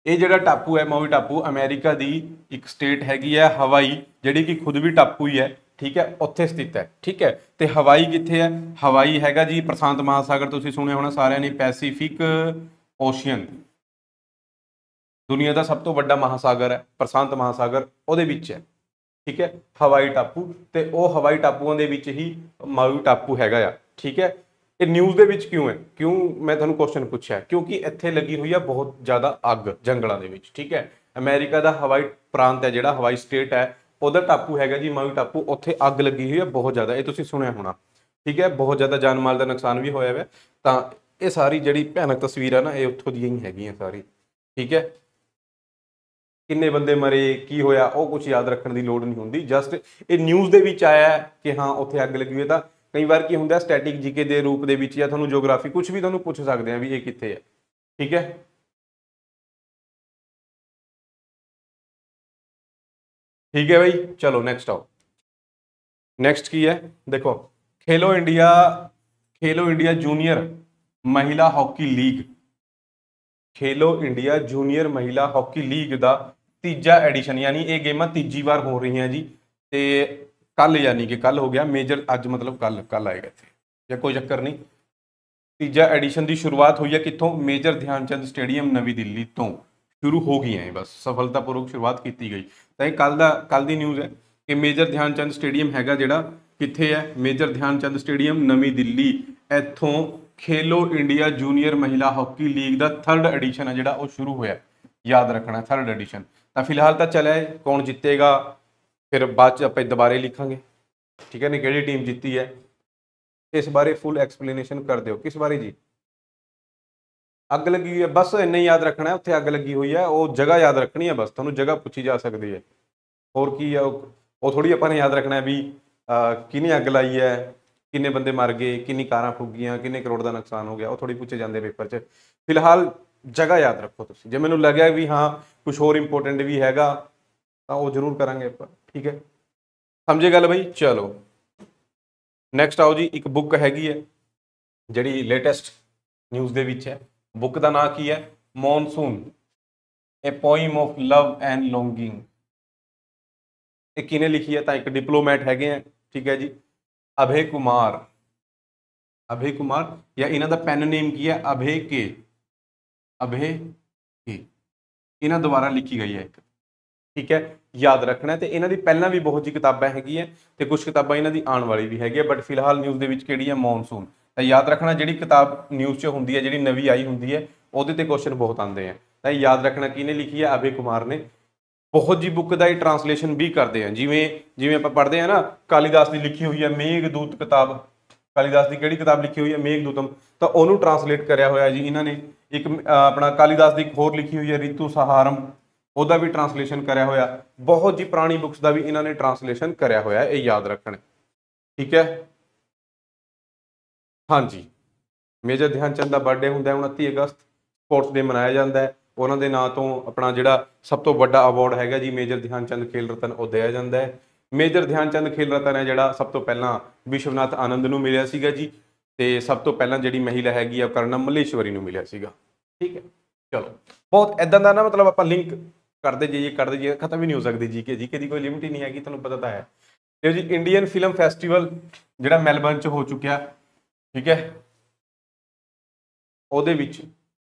ਇਹ ਜਿਹੜਾ ਟਾਪੂ ਹੈ ਮਾਉਈ ਟਾਪੂ ਅਮਰੀਕਾ ਦੀ ਇੱਕ ਸਟੇਟ ਹੈਗੀ ਹੈ ਹਵਾਈ ਜਿਹੜੀ ਕਿ ਖੁਦ ਵੀ ਟਾਪੂ ਹੀ ਹੈ ਠੀਕ ਹੈ ਉੱਥੇ ਸਥਿਤ ਹੈ ਠੀਕ ਹੈ ਤੇ ਹਵਾਈ ਕਿੱਥੇ ਹੈ ਹਵਾਈ ਹੈਗਾ ਜੀ ਪ੍ਰਸ਼ਾਂਤ ਮਹਾਸਾਗਰ ਤੁਸੀਂ ਸੁਣਿਆ ਹੋਣਾ ਸਾਰਿਆਂ ਨੇ ਪੈਸੀਫਿਕ ਓਸ਼ੀਅਨ ਦੁਨੀਆ ਦਾ ਸਭ ਤੋਂ ਵੱਡਾ ਮਹਾਸਾਗਰ ਹੈ ਪ੍ਰਸ਼ਾਂਤ ਮਹਾਸਾਗਰ ਉਹਦੇ ਵਿੱਚ ਹੈ ਠੀਕ ਹੈ ਹਵਾਈ ਟਾਪੂ ਤੇ ਉਹ ਹਵਾਈ ਟਾਪੂਆਂ ਦੇ ਵਿੱਚ ਹੀ ਮਾਊ ਟਾਪੂ ਹੈਗਾ ਆ ਠੀਕ ਹੈ ਇਹ ਨਿਊਜ਼ ਦੇ ਵਿੱਚ ਕਿਉਂ ਹੈ ਕਿਉਂ ਮੈਂ ਤੁਹਾਨੂੰ ਕੁਐਸਚਨ ਪੁੱਛਿਆ ਕਿਉਂਕਿ ਇੱਥੇ ਲੱਗੀ ਹੋਈ ਆ ਬਹੁਤ ਜ਼ਿਆਦਾ ਅੱਗ ਜੰਗਲਾਂ ਦੇ ਵਿੱਚ ਠੀਕ ਹੈ ਅਮਰੀਕਾ ਦਾ ਹਵਾਈ ਪ੍ਰਾਂਤ ਹੈ ਜਿਹੜਾ ਹਵਾਈ ਸਟੇਟ ਹੈ ਉਹਦਾ ਟਾਪੂ ਹੈਗਾ ਜੀ ਮਾਊਂਟ ਟਾਪੂ ਉੱਥੇ ਅੱਗ ਲੱਗੀ ਹੋਈ ਹੈ ਬਹੁਤ ਜ਼ਿਆਦਾ ਇਹ ਤੁਸੀਂ ਸੁਣਿਆ ਹੋਣਾ ਠੀਕ ਹੈ ਬਹੁਤ ਜ਼ਿਆਦਾ ਜਾਨ ਮਾਲ ਦਾ ਨੁਕਸਾਨ ਵੀ ਹੋਇਆ ਹੈ ਤਾਂ ਇਹ ਸਾਰੀ ਜਿਹੜੀ ਭਿਆਨਕ ਤਸਵੀਰ ਆ ਨਾ ਇਹ ਉੱਥੋਂ ਦੀਆਂ ਹੀ ਹੈਗੀਆਂ ਸਾਰੀ ਠੀਕ ਹੈ ਕਿੰਨੇ ਬੰਦੇ ਮਰੇ ਕੀ ਹੋਇਆ ਉਹ ਕੁਝ ਯਾਦ ਰੱਖਣ ਦੀ ਲੋੜ ਨਹੀਂ ਹੁੰਦੀ ਜਸਟ ਇਹ ਨਿਊਜ਼ ਦੇ ਵਿੱਚ ਆਇਆ ਕਿ ਹਾਂ ਉੱਥੇ ਅੱਗ ਲੱਗੀ ਹੋਈ ਤਾਂ ਕਈ ਵਾਰ ਕੀ ਹੁੰਦਾ ਸਟੈਟਿਕ ਜੀਕੇ ਦੇ ਰੂਪ ਦੇ ਵਿੱਚ ਜਾਂ ਤੁਹਾਨੂੰ ਜੀਓਗ੍ਰਾਫੀ ਕੁਝ ਵੀ ਤੁਹਾਨੂੰ ਪੁੱਛ ਸਕਦੇ ਆ ਵੀ ਇਹ ਕਿੱਥੇ ਆ ਠੀਕ ਹੈ ਠੀਕ ਹੈ भाई ਚਲੋ ਨੈਕਸਟ ਆਓ ਨੈਕਸਟ ਕੀ ਹੈ ਦੇਖੋ Khelo India Khelo India junior ਮਹਿਲਾ hockey league Khelo India junior ਮਹਿਲਾ ਹਾਕੀ ਲੀਗ ਦਾ ਤੀਜਾ ਐਡੀਸ਼ਨ ਯਾਨੀ ਇਹ ਗੇਮਾਂ ਤੀਜੀ ਵਾਰ ਹੋ ਰਹੀਆਂ ਜੀ ਤੇ ਕੱਲ ਯਾਨੀ ਕਿ ਕੱਲ ਹੋ ਗਿਆ ਮੇਜਰ ਅੱਜ ਮਤਲਬ ਕੱਲ ਕੱਲ ਆਏਗਾ ਇੱਥੇ ਜਾਂ ਕੋਈ ਚੱਕਰ ਨਹੀਂ ਤੀਜਾ ਐਡੀਸ਼ਨ ਦੀ ਸ਼ੁਰੂਆਤ ਹੋਈ ਹੈ ਕਿੱਥੋਂ ਮੇਜਰ ਧਿਆਨ ਚੰਦ ਸਟੇਡੀਅਮ ਨਵੀਂ ਦਿੱਲੀ ਤੋਂ ਸ਼ੁਰੂ ਹੋ ਗਈ ਹੈ ਬਸ ਸਫਲਤਾਪੂਰਵਕ ਸ਼ੁਰੂਆਤ ਕੀਤੀ ਗਈ ਤਾਂ ਇਹ ਕੱਲ ਦਾ ਕੱਲ ਦੀ ਨਿਊਜ਼ ਹੈ ਕਿ ਮੇਜਰ ਧਿਆਨ ਚੰਦ ਸਟੇਡੀਅਮ ਹੈਗਾ ਜਿਹੜਾ ਕਿੱਥੇ ਹੈ ਮੇਜਰ ਧਿਆਨ ਚੰਦ ਸਟੇਡੀਅਮ ਨਵੀਂ ਦਿੱਲੀ ਇੱਥੋਂ ਖੇਲੋ ਇੰਡੀਆ ਜੂਨੀਅਰ ਮਹਿਲਾ ਹਾਕੀ ਲੀਗ ਦਾ 3rd ਐਡੀਸ਼ਨ ਹੈ ਜਿਹੜਾ ਉਹ ਸ਼ੁਰੂ ਹੋਇਆ ਯਾਦ ਰੱਖਣਾ 3rd ਐਡੀਸ਼ਨ ਤਾਂ ਫਿਲਹਾਲ ਤਾਂ ਚੱਲਿਆ ਕੌਣ ਜਿੱਤੇਗਾ ਫਿਰ ਬਾਅਦ ਚ ਆਪਾਂ ਦੁਬਾਰੇ ਲਿਖਾਂਗੇ ਠੀਕ ਹੈ ਨਾ ਕਿਹੜੀ ਟੀਮ ਜਿੱਤੀ ਹੈ ਇਸ ਬਾਰੇ ਫੁੱਲ ਐਕਸਪਲੇਨੇਸ਼ਨ ਕਰ ਦਿਓ ਕਿਸ ਬਾਰੇ ਜੀ ਅੱਗ ਲੱਗੀ ਹੋਈ ਹੈ ਬਸ ਇੰਨਾ ਹੀ ਯਾਦ ਰੱਖਣਾ ਹੈ ਉੱਥੇ ਅੱਗ ਲੱਗੀ ਹੋਈ ਹੈ ਉਹ ਜਗ੍ਹਾ ਯਾਦ ਰੱਖਣੀ ਹੈ ਬਸ ਤੁਹਾਨੂੰ ਜਗ੍ਹਾ ਪੁੱਛੀ ਜਾ ਸਕਦੀ ਹੈ ਹੋਰ ਕੀ ਹੈ ਉਹ ਥੋੜੀ ਆਪਾਂ ਨੇ ਯਾਦ ਰੱਖਣਾ ਹੈ ਵੀ ਕਿਹਨੇ ਅੱਗ ਲਾਈ ਹੈ ਕਿੰਨੇ ਬੰਦੇ ਮਰ ਗਏ ਕਿੰਨੀ ਕਾਰਾਂ ਫੁੱਗੀਆਂ ਕਿੰਨੇ ਕਰੋੜ ਦਾ ਨੁਕਸਾਨ ਹੋ ਗਿਆ ਉਹ ਥੋੜੀ ਪੁੱਛੇ ਜਾਂਦੇ ਪੇਪਰ 'ਚ ਫਿਲਹਾਲ ਜਗ੍ਹਾ ਯਾਦ ਰੱਖੋ ਤੁਸੀਂ ਜੇ ਮੈਨੂੰ ਲੱਗਿਆ ਵੀ ਹਾਂ ਕੁਝ ਹੋਰ ਇੰਪੋਰਟੈਂਟ ਵੀ ਹੈਗਾ ਤਾਂ ਉਹ ਜ਼ਰੂਰ ਕਰਾਂਗੇ ਆਪਾਂ ਠੀਕ ਹੈ ਸਮਝੇ ਗੱਲ ਬਈ ਚਲੋ ਨੈਕਸਟ ਆਓ ਜੀ ਇੱਕ ਬੁੱਕ ਹੈਗੀ ਹੈ ਜਿਹੜੀ ਲੇਟੈਸਟ ਨਿਊਜ਼ ਦੇ ਵਿੱਚ ਹੈ ਬੁੱਕ ਦਾ ਨਾਮ ਕੀ ਹੈ monsoon a poem of love and longing ਇਹ ਕਿਨੇ ਲਿਖੀ ਹੈ ਤਾਂ ਇੱਕ ਡਿਪਲੋਮੈਟ ਹੈਗੇ ਆ ਠੀਕ ਹੈ ਜੀ ਅਭੇ ਕੁਮਾਰ ਅਭੇ ਕੁਮਾਰ ਜਾਂ ਇਹਨਾਂ ਦਾ ਪੈਨ ਨੇਮ ਕੀ ਹੈ ਅਭੇ ਕੇ ਅਭੇ ਕੇ ਇਹਨਾਂ ਦੁਆਰਾ ਲਿਖੀ ਗਈ ਹੈ ਇੱਕ ਠੀਕ ਹੈ ਯਾਦ ਰੱਖਣਾ ਤੇ ਇਹਨਾਂ ਦੀ ਪਹਿਲਾਂ ਵੀ ਬਹੁਤ ਜੀ ਕਿਤਾਬਾਂ ਹੈਗੀਆਂ ਤੇ ਕੁਝ ਕਿਤਾਬਾਂ ਇਹਨਾਂ ਦੀ ਆਉਣ ਵਾਲੀ ਵੀ ਹੈਗੀ ਹੈ ਬਟ ਫਿਲਹਾਲ ਨਿਊਜ਼ ਦੇ ਵਿੱਚ ਕਿਹੜੀ ਹੈ ਮੌਨਸੂਨ ਤਾਂ ਯਾਦ ਰੱਖਣਾ ਜਿਹੜੀ ਕਿਤਾਬ ਨਿਊਜ਼ 'ਚ ਹੁੰਦੀ ਹੈ ਜਿਹੜੀ ਨਵੀਂ ਆਈ ਹੁੰਦੀ ਹੈ ਉਹਦੇ ਤੇ ਕੁਐਸਚਨ ਬਹੁਤ ਆਉਂਦੇ ਆ ਤਾਂ ਯਾਦ ਰੱਖਣਾ ਕਿਹਨੇ ਲਿਖੀ ਹੈ ਅਭੇ ਕੁਮਾਰ ਨੇ ਬਹੁਤ ਜੀ ਬੁੱਕ ਦਾ ਹੀ ਟਰਾਂਸਲੇਸ਼ਨ ਵੀ ਕਰਦੇ ਆ ਜਿਵੇਂ ਜਿਵੇਂ ਆਪਾਂ ਪੜ੍ਹਦੇ ਆ ਨਾ ਕਾਲੀਦਾਸ ਦੀ ਲਿਖੀ ਹੋਈ ਹੈ ਮੇਘਦੂਤ ਕਿਤਾਬ ਕਾਲੀਦਾਸ ਦੀ ਕਿਹੜੀ ਕਿਤਾਬ ਲਿਖੀ ਹੋਈ ਹੈ ਮੇਘਦੂਤਮ ਤਾਂ ਉਹਨੂੰ ਟਰਾਂਸਲੇਟ ਕਰਿਆ ਹੋਇਆ ਜੀ ਇਹਨਾਂ ਨੇ ਇੱਕ ਆਪਣਾ ਕਾਲੀਦਾਸ ਦੀ ਇੱਕ ਹੋਰ ਲਿਖੀ ਹੋਈ ਹੈ ਰਿਤੂ ਸਹਾਰਮ ਉਹਦਾ ਵੀ ਟਰਾਂਸਲੇਸ਼ਨ ਕਰਿਆ ਹੋਇਆ ਬਹੁਤ ਜੀ ਪੁਰਾਣੀ ਬੁੱਕਸ ਦਾ ਵੀ ਇਹਨਾਂ ਨੇ ਟਰਾਂਸਲੇਸ਼ਨ ਕਰਿਆ ਹੋਇਆ ਇਹ ਯਾਦ ਰੱਖਣਾ ਠੀਕ ਹੈ ਹਾਂਜੀ ਮੇਜਰ ਧਿਆਨ ਚੰਦ ਦਾ ਬਰਥਡੇ ਹੁੰਦਾ ਹੈ 29 ਅਗਸਤ ਸਪੋਰਟਸ ਡੇ ਮਨਾਇਆ ਜਾਂਦਾ ਹੈ ਉਹਨਾਂ ਦੇ ਨਾਂ ਤੋਂ ਆਪਣਾ ਜਿਹੜਾ ਸਭ ਤੋਂ ਵੱਡਾ ਅਵਾਰਡ ਹੈਗਾ ਜੀ ਮੇਜਰ ਧਿਆਨ ਚੰਦ ਖੇਲ ਰਤਨ ਉਹ ਦਿਆ ਜਾਂਦਾ ਹੈ ਮੇਜਰ ਧਿਆਨ ਚੰਦ ਖੇਲ ਰਤਨ ਹੈ ਜਿਹੜਾ ਸਭ ਤੋਂ ਪਹਿਲਾਂ ਵਿਸ਼ਵਨਾਥ ਆਨੰਦ ਨੂੰ ਮਿਲਿਆ ਸੀਗਾ ਜੀ ਤੇ ਸਭ ਤੋਂ ਪਹਿਲਾਂ ਜਿਹੜੀ ਮਹਿਲਾ ਹੈਗੀ ਆ ਕਰਨਾ ਮਲੇਸ਼ਵਰੀ ਨੂੰ ਮਿਲਿਆ ਸੀਗਾ ਠੀਕ ਹੈ ਚਲੋ ਬਹੁਤ ਐਦਾਂ ਦਾ ਨਾ ਮਤਲਬ ਆਪਾਂ ਲਿੰਕ ਕਰਦੇ ਜਾਈਏ ਕਰਦੇ ਜਾਈਏ ਖਤਮ ਹੀ ਨਹੀਂ ਹੋ ਸਕਦੀ ਜੀਕੇ ਜੀਕੇ ਦੀ ਕੋਈ ਲਿਮਿਟ ਹੀ ਨਹੀਂ ਹੈਗੀ ਤੁਹਾਨੂੰ ਪਤਾ ਤਾਂ ਹੈ ਤੇ ਜੀ ਇੰਡੀਅਨ ਫਿਲਮ ਫੈਸਟੀਵਲ ਜਿਹੜਾ ਮੈਲਬਰਨ ਚ ਹੋ ਚੁੱਕਿਆ ਠੀਕ ਹੈ ਉਹਦੇ ਵਿੱਚ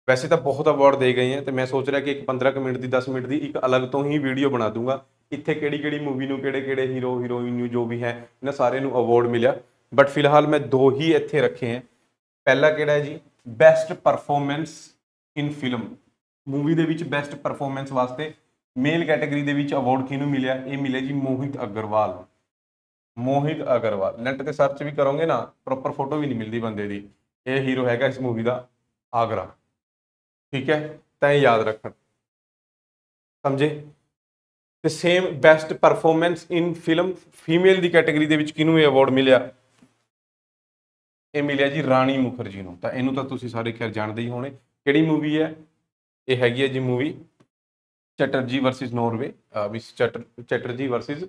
ਵੈਸੇ ਤਾਂ ਬਹੁਤ ਅਵਾਰਡ ਦੇ ਗਏ ਆ ਤੇ ਮੈਂ ਸੋਚ ਰਿਹਾ ਕਿ ਇੱਕ 15 ਮਿੰਟ ਦੀ 10 ਮਿੰਟ ਦੀ ਇੱਕ ਅਲੱਗ ਤੋਂ ਹੀ ਵੀਡੀਓ ਬਣਾ ਦੂੰਗਾ ਇੱਥੇ ਕਿਹੜੀ ਕਿਹੜੀ ਮੂਵੀ ਨੂੰ ਕਿਹੜੇ ਕਿਹੜੇ ਹੀਰੋ ਹੀਰੋਇਨ ਨੂੰ ਜੋ ਵੀ ਹੈ ਇਹਨਾਂ ਸਾਰਿਆਂ ਨੂੰ ਅਵਾਰਡ ਮਿਲਿਆ ਬਟ ਫਿਲਹਾਲ ਮੈਂ ਦੋ ਹੀ ਇੱਥੇ ਰੱਖੇ ਆ ਪਹਿਲਾ ਕਿਹੜਾ ਹੈ ਜੀ best performance in film movie ਦੇ ਵਿੱਚ ਬੈਸਟ ਪਰਫਾਰਮੈਂਸ ਵਾਸਤੇ ਮੇਲ ਕੈਟਾਗਰੀ ਦੇ ਵਿੱਚ ਅਵਾਰਡ ਕਿਹਨੂੰ ਮਿਲਿਆ ਇਹ ਮਿਲਿਆ ਜੀ ਮੋਹਿਤ ਅਗਰਵਾਲ ਮੋਹਿਤ ਅਗਰਵਾਲ ਨੈਟ ਤੇ ਸਰਚ ਵੀ ਕਰੋਗੇ ਨਾ ਪ੍ਰੋਪਰ ਫੋਟੋ ਵੀ ਨਹੀਂ ਮਿਲਦੀ ਬੰਦੇ ਦੀ ਇਹ ਹੀਰੋ ਹੈਗਾ ਇਸ ਮੂਵੀ ਦਾ ਆਗਰਾ ਠੀਕ ਹੈ ਤਾਂ ਇਹ ਯਾਦ ਰੱਖਣ ਸਮਝੇ ਤੇ same best performance in film female ਦੀ ਕੈਟਾਗਰੀ ਦੇ ਵਿੱਚ ਕਿਹਨੂੰ ਇਹ ਅਵਾਰਡ ਮਿਲਿਆ ਇਹ ਮਿਲਿਆ ਜੀ ਰਾਣੀ ਮੁਖਰਜੀ ਨੂੰ ਤਾਂ ਇਹਨੂੰ ਤਾਂ ਤੁਸੀਂ ਸਾਰੇ ਖੈਰ ਜਾਣਦੇ ਹੀ ਹੋਣੇ ਕਿਹੜੀ ਮੂਵੀ ਹੈ ਇਹ ਹੈਗੀ ਹੈ ਜੀ movie Chatterjee versus Norway Miss Chatter Chatterjee versus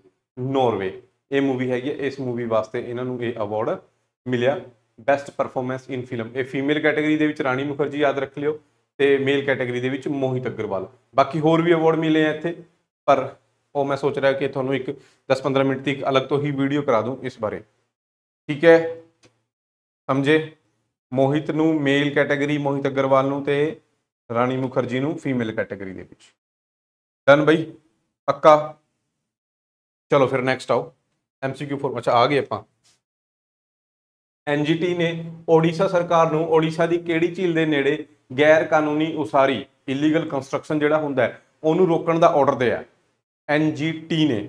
Norway ਇਹ ਮੂਵੀ ਹੈਗੀ ਹੈ ਇਸ ਮੂਵੀ ਵਾਸਤੇ ਇਹਨਾਂ ਨੂੰ ਇਹ ਅਵਾਰਡ ਮਿਲਿਆ ਬੈਸਟ ਪਰਫਾਰਮੈਂਸ ਇਨ ਫਿਲਮ ਇਹ ਫੀਮੇਲ ਕੈਟਾਗਰੀ ਦੇ ਵਿੱਚ ਰਾਣੀ ਮੁਖਰਜੀ ਯਾਦ ਰੱਖ ਲਿਓ ਤੇ ਮੇਲ ਕੈਟਾਗਰੀ ਦੇ ਵਿੱਚ ਮੋਹਿਤ ਅਗਰਵਾਲ ਬਾਕੀ ਹੋਰ ਵੀ ਅਵਾਰਡ ਮਿਲੇ ਆ ਇੱਥੇ ਪਰ ਉਹ ਮੈਂ ਸੋਚ ਰਿਹਾ ਕਿ ਤੁਹਾਨੂੰ ਇੱਕ 10-15 ਮਿੰਟ ਦੀ ਇੱਕ ਅਲੱਗ ਤੋਂ ਹੀ ਵੀਡੀਓ ਕਰਾ ਦੂੰ ਇਸ ਬਾਰੇ ਠੀਕ ਹੈ ਸਮਝੇ ਮੋਹਿਤ ਨੂੰ ਮੇਲ ਕੈਟਾਗਰੀ ਮੋਹਿਤ ਅਗਰਵਾਲ ਨੂੰ ਤੇ ਰਾਣੀ ਮੁਖਰਜੀ ਨੂੰ ਫੀਮੇਲ ਕੈਟਾਗਰੀ ਦੇ ਵਿੱਚ ਡਨ ਬਈ ਪੱਕਾ ਚਲੋ ਫਿਰ ਨੈਕਸਟ ਆਓ ਐਮਸੀਕਿਊ 4 ਅੱਛਾ ਆ ਗਏ ਆਪਾਂ ਐਨਜੀਟੀ ਨੇ ਓਡੀਸ਼ਾ ਸਰਕਾਰ ਨੂੰ ਓਡੀਸ਼ਾ ਦੀ ਕਿਹੜੀ ਝੀਲ ਦੇ ਨੇੜੇ ਗੈਰ ਕਾਨੂੰਨੀ ਉਸਾਰੀ ਇਲੀਗਲ ਕੰਸਟਰਕਸ਼ਨ ਜਿਹੜਾ ਹੁੰਦਾ ਹੈ ਉਹਨੂੰ ਰੋਕਣ ਦਾ ਆਰਡਰ ਦਿਆ ਐਨਜੀਟੀ ਨੇ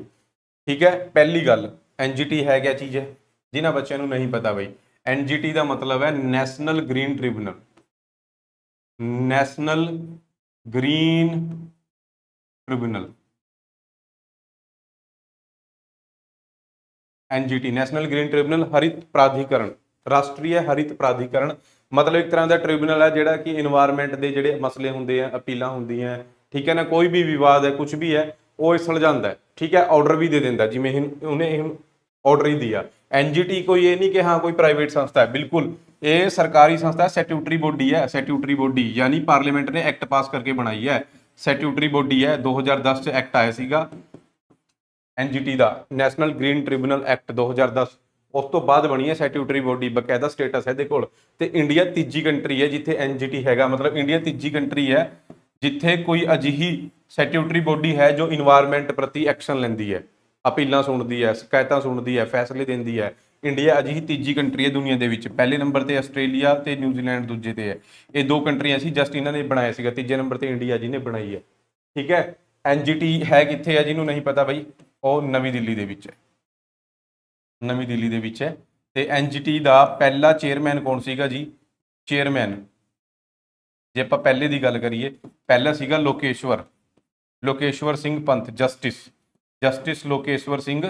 ਠੀਕ ਹੈ ਪਹਿਲੀ ਗੱਲ ਐਨਜੀਟੀ ਹੈ ਕਿਆ ਚੀਜ਼ ਹੈ ਜਿਨ੍ਹਾਂ ਬੱਚਿਆਂ ਨੂੰ ਨਹੀਂ ਪਤਾ ਬਈ ਐਨਜੀਟੀ ਦਾ ਮਤਲਬ ਹੈ national green tribunal national green tribunal NGT national green tribunal हरित प्राधिकरण ਰਾਸ਼ਟਰੀ ਹਰਿਤ ਪ੍ਰਾਧਿਕਰਨ ਮਤਲਬ ਇੱਕ ਤਰ੍ਹਾਂ ਦਾ ਟ੍ਰਿਬਿਊਨਲ ਹੈ ਜਿਹੜਾ ਕਿ এনवायरमेंट ਦੇ ਜਿਹੜੇ ਮਸਲੇ ਹੁੰਦੇ ਆ ਅਪੀਲਾਂ ਹੁੰਦੀਆਂ ਠੀਕ ਹੈ ਨਾ ਕੋਈ ਵੀ ਵਿਵਾਦ ਹੈ ਕੁਝ ਵੀ ਹੈ ਉਹ ਇਹ ਸੁਲਝਾਉਂਦਾ ਠੀਕ ਹੈ ਆਰਡਰ ਵੀ ਦੇ ਦਿੰਦਾ ਜਿਵੇਂ ਉਹਨੇ ਇਹ ਆਰਡਰ ਹੀ ਦਿਆ ਐਨਜੀਟੀ ਕੋਈ ਇਹ ਨਹੀਂ ਕਿ ਹਾਂ ਕੋਈ ਪ੍ਰਾਈਵੇਟ ਸੰਸਥਾ ਹੈ ਬਿਲਕੁਲ ਇਹ ਸਰਕਾਰੀ ਸੰਸਥਾ ਸੈਟਿਊਟਰੀ ਬੋਡੀ ਹੈ ਸੈਟਿਊਟਰੀ ਬੋਡੀ ਯਾਨੀ ਪਾਰਲੀਮੈਂਟ ਨੇ ਐਕਟ ਪਾਸ ਕਰਕੇ ਬਣਾਈ ਹੈ ਸੈਟਿਊਟਰੀ ਬੋਡੀ ਹੈ 2010 ਚ ਐਕਟ ਆਇਆ ਸੀਗਾ ਐਨਜੀਟੀ ਦਾ ਨੈਸ਼ਨਲ ਗ੍ਰੀਨ ਟ੍ਰਿਬਿਊਨਲ ਐਕਟ 2010 ਉਸ ਤੋਂ ਬਾਅਦ ਬਣੀ ਹੈ ਸੈਟਿਊਟਰੀ ਬੋਡੀ ਬਕਾਇਦਾ ਸਟੇਟਸ ਹੈ ਇਹਦੇ ਕੋਲ ਤੇ ਇੰਡੀਆ ਤੀਜੀ ਕੰਟਰੀ ਹੈ ਜਿੱਥੇ ਐਨਜੀਟੀ ਹੈਗਾ ਮਤਲਬ ਇੰਡੀਆ ਤੀਜੀ ਕੰਟਰੀ ਹੈ ਜਿੱਥੇ ਕੋਈ ਅਜਿਹੀ ਸੈਟਿਊਟਰੀ ਬੋਡੀ ਹੈ ਜੋ এনवायरमेंट ਪ੍ਰਤੀ ਐਕਸ਼ਨ ਲੈਂਦੀ ਹੈ ਅਪੀਲਾਂ ਸੁਣਦੀ ਹੈ ਸ਼ਿਕਾਇਤਾਂ ਸੁਣਦੀ ਹੈ ਫੈਸਲੇ ਦਿੰਦੀ ਹੈ ਇੰਡੀਆ ਅਜਿਹੀ ਤੀਜੀ ਕੰਟਰੀ ਹੈ ਦੁਨੀਆ ਦੇ ਵਿੱਚ ਪਹਿਲੇ ਨੰਬਰ ਤੇ ਆਸਟ੍ਰੇਲੀਆ ਤੇ ਨਿਊਜ਼ੀਲੈਂਡ ਦੂਜੇ ਤੇ ਹੈ ਇਹ ਦੋ ਕੰਟਰੀਆਂ ਸੀ ਜਸਟ ਇਹਨਾਂ ਨੇ ਬਣਾਇਆ ਸੀਗਾ ਤੀਜੇ ਨੰਬਰ ਤੇ ਇੰਡੀਆ ਜੀ ਨੇ ਬਣਾਈ ਹੈ ਠੀਕ ਹੈ ਐਨਜੀਟੀ ਹੈ ਕਿੱਥੇ ਹੈ ਜਿਹਨੂੰ ਨਹੀਂ ਪਤਾ ਬਈ ਉਹ ਨਵੀਂ ਦਿੱਲੀ ਦੇ ਵਿੱਚ ਹੈ ਨਵੀਂ ਦਿੱਲੀ ਦੇ ਵਿੱਚ ਹੈ ਤੇ ਐਨਜੀਟੀ ਦਾ ਪਹਿਲਾ ਚੇਅਰਮੈਨ ਕੌਣ ਸੀਗਾ ਜੀ ਚੇਅਰਮੈਨ ਜੇ ਆਪਾਂ ਪਹਿਲੇ ਦੀ ਗੱਲ ਕਰੀਏ ਪਹਿਲਾ ਸੀਗਾ ਲੋਕੇਸ਼ਵਰ ਲੋਕੇਸ਼ਵਰ ਸਿੰਘ ਪੰਥ ਜਸਟਿਸ ਜਸਟਿਸ ਲੋਕੇਸ਼ਵਰ ਸਿੰਘ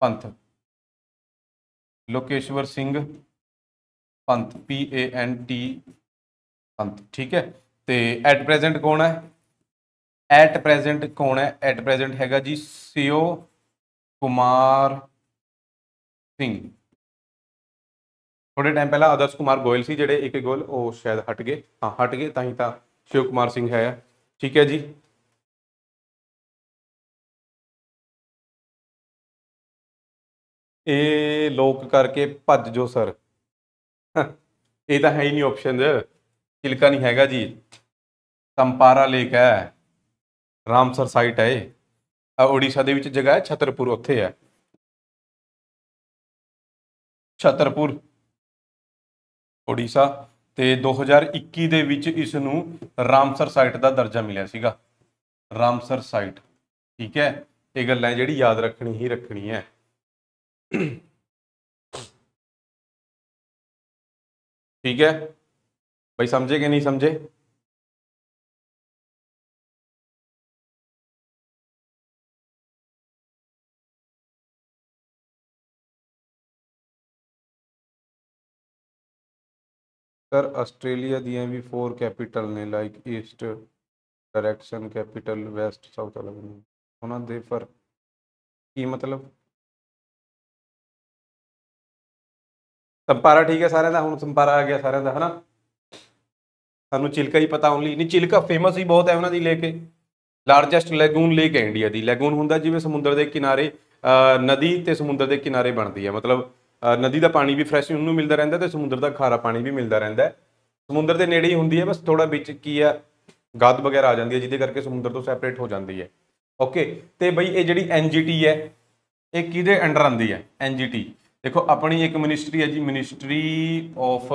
ਪੰਥ ਲੋਕੇਸ਼ਵਰ ਸਿੰਘ ਪੰਤ P A N T ਪੰਤ ਠੀਕ ਹੈ ਤੇ ਐਟ ਪ੍ਰੈਜ਼ੈਂਟ ਕੌਣ ਹੈ ਐਟ ਪ੍ਰੈਜ਼ੈਂਟ ਕੌਣ ਹੈ ਐਟ ਪ੍ਰੈਜ਼ੈਂਟ ਹੈਗਾ ਜੀ ਸੀਓ ਕੁਮਾਰ ਸਿੰਘ ਥੋੜੇ ਟਾਈਮ ਪਹਿਲਾਂ ਅਦਰਸ਼ ਕੁਮਾਰ ਗੋਇਲ ਸੀ ਜਿਹੜੇ ਇੱਕ ਗੋਲ ਉਹ ਸ਼ਾਇਦ ਹਟ ਗਏ ਹਾਂ ਹਟ ਗਏ ਤਾਂ ਹੀ ਤਾਂ ਸ਼ਿਵ ਕੁਮਾਰ ਸਿੰਘ ਹੈ ਠੀਕ ਹੈ ਜੀ ਇਹ ਲੋਕ ਕਰਕੇ ਭੱਜ ਜੋ ਸਰ ਇਹ ਤਾਂ ਹੈ ਹੀ ਨਹੀਂ ਆਪਸ਼ਨ ਚਿਲਕਾ ਨਹੀਂ ਹੈਗਾ ਜੀ ਸੰਪਾਰਾ ਲੇਕ ਹੈ ਰਾਮਸਰ ਸਾਈਟ ਹੈ ਇਹ ਓਡੀਸ਼ਾ ਦੇ ਵਿੱਚ ਜਗ੍ਹਾ ਹੈ ਛਤਰਪੁਰ ਉੱਥੇ ਹੈ ਛਤਰਪੁਰ ਓਡੀਸ਼ਾ ਤੇ 2021 ਦੇ ਵਿੱਚ ਇਸ ਨੂੰ ਰਾਮਸਰ ਸਾਈਟ ਦਾ ਦਰਜਾ ਮਿਲਿਆ ਸੀਗਾ ਰਾਮਸਰ ਸਾਈਟ ਠੀਕ ਹੈ ਇਹ ਗੱਲਾਂ ਜਿਹੜੀ ਯਾਦ ਰੱਖਣੀ ਹੀ ਰੱਖਣੀ ਹੈ ठीक है भाई समझे कि नहीं समझे सर ऑस्ट्रेलिया दिए भी फोर कैपिटल ने like east direction capital west south अलग होना दे फर की मतलब ਸੰਪਾਰਾ ਠੀਕ ਹੈ ਸਾਰਿਆਂ ਦਾ ਹੁਣ ਸੰਪਾਰਾ ਆ ਗਿਆ ਸਾਰਿਆਂ ਦਾ ਹਨਾ ਸਾਨੂੰ ਚਿਲਕਾ ਹੀ ਪਤਾ ਓਨਲੀ ਨਹੀਂ ਚਿਲਕਾ ਫੇਮਸ ਹੀ ਬਹੁਤ ਹੈ ਉਹਨਾਂ ਦੀ ਲੈ ਕੇ ਲਾਰਜੈਸਟ ਲੈਗੂਨ ਲੇਕ ਹੈ ਇੰਡੀਆ ਦੀ ਲੈਗੂਨ ਹੁੰਦਾ ਜਿਵੇਂ ਸਮੁੰਦਰ ਦੇ ਕਿਨਾਰੇ ਨਦੀ ਤੇ ਸਮੁੰਦਰ ਦੇ ਕਿਨਾਰੇ ਬਣਦੀ ਹੈ ਮਤਲਬ ਨਦੀ ਦਾ ਪਾਣੀ ਵੀ ਫਰੈਸ਼ ਉਹਨੂੰ ਮਿਲਦਾ ਰਹਿੰਦਾ ਤੇ ਸਮੁੰਦਰ ਦਾ ਖਾਰਾ ਪਾਣੀ ਵੀ ਮਿਲਦਾ ਰਹਿੰਦਾ ਸਮੁੰਦਰ ਦੇ ਨੇੜੇ ਹੀ ਹੁੰਦੀ ਹੈ ਬਸ ਥੋੜਾ ਵਿੱਚ ਕੀ ਆ ਗੱਦ ਵਗੈਰਾ ਆ ਜਾਂਦੀ ਹੈ ਜਿਹਦੇ ਕਰਕੇ ਸਮੁੰਦਰ ਤੋਂ ਸੈਪਰੇਟ ਹੋ ਜਾਂਦੀ ਹੈ ਓਕੇ ਤੇ ਬਈ ਇਹ ਜਿਹੜੀ ਐਨਜੀਟੀ ਹੈ ਇਹ ਕਿਹਦੇ ਅੰਡਰ ਆਂਦੀ ਹੈ ਐਨਜੀਟੀ ਦੇਖੋ ਆਪਣੀ ਇੱਕ ਮਿਨਿਸਟਰੀ ਹੈ ਜੀ ministry of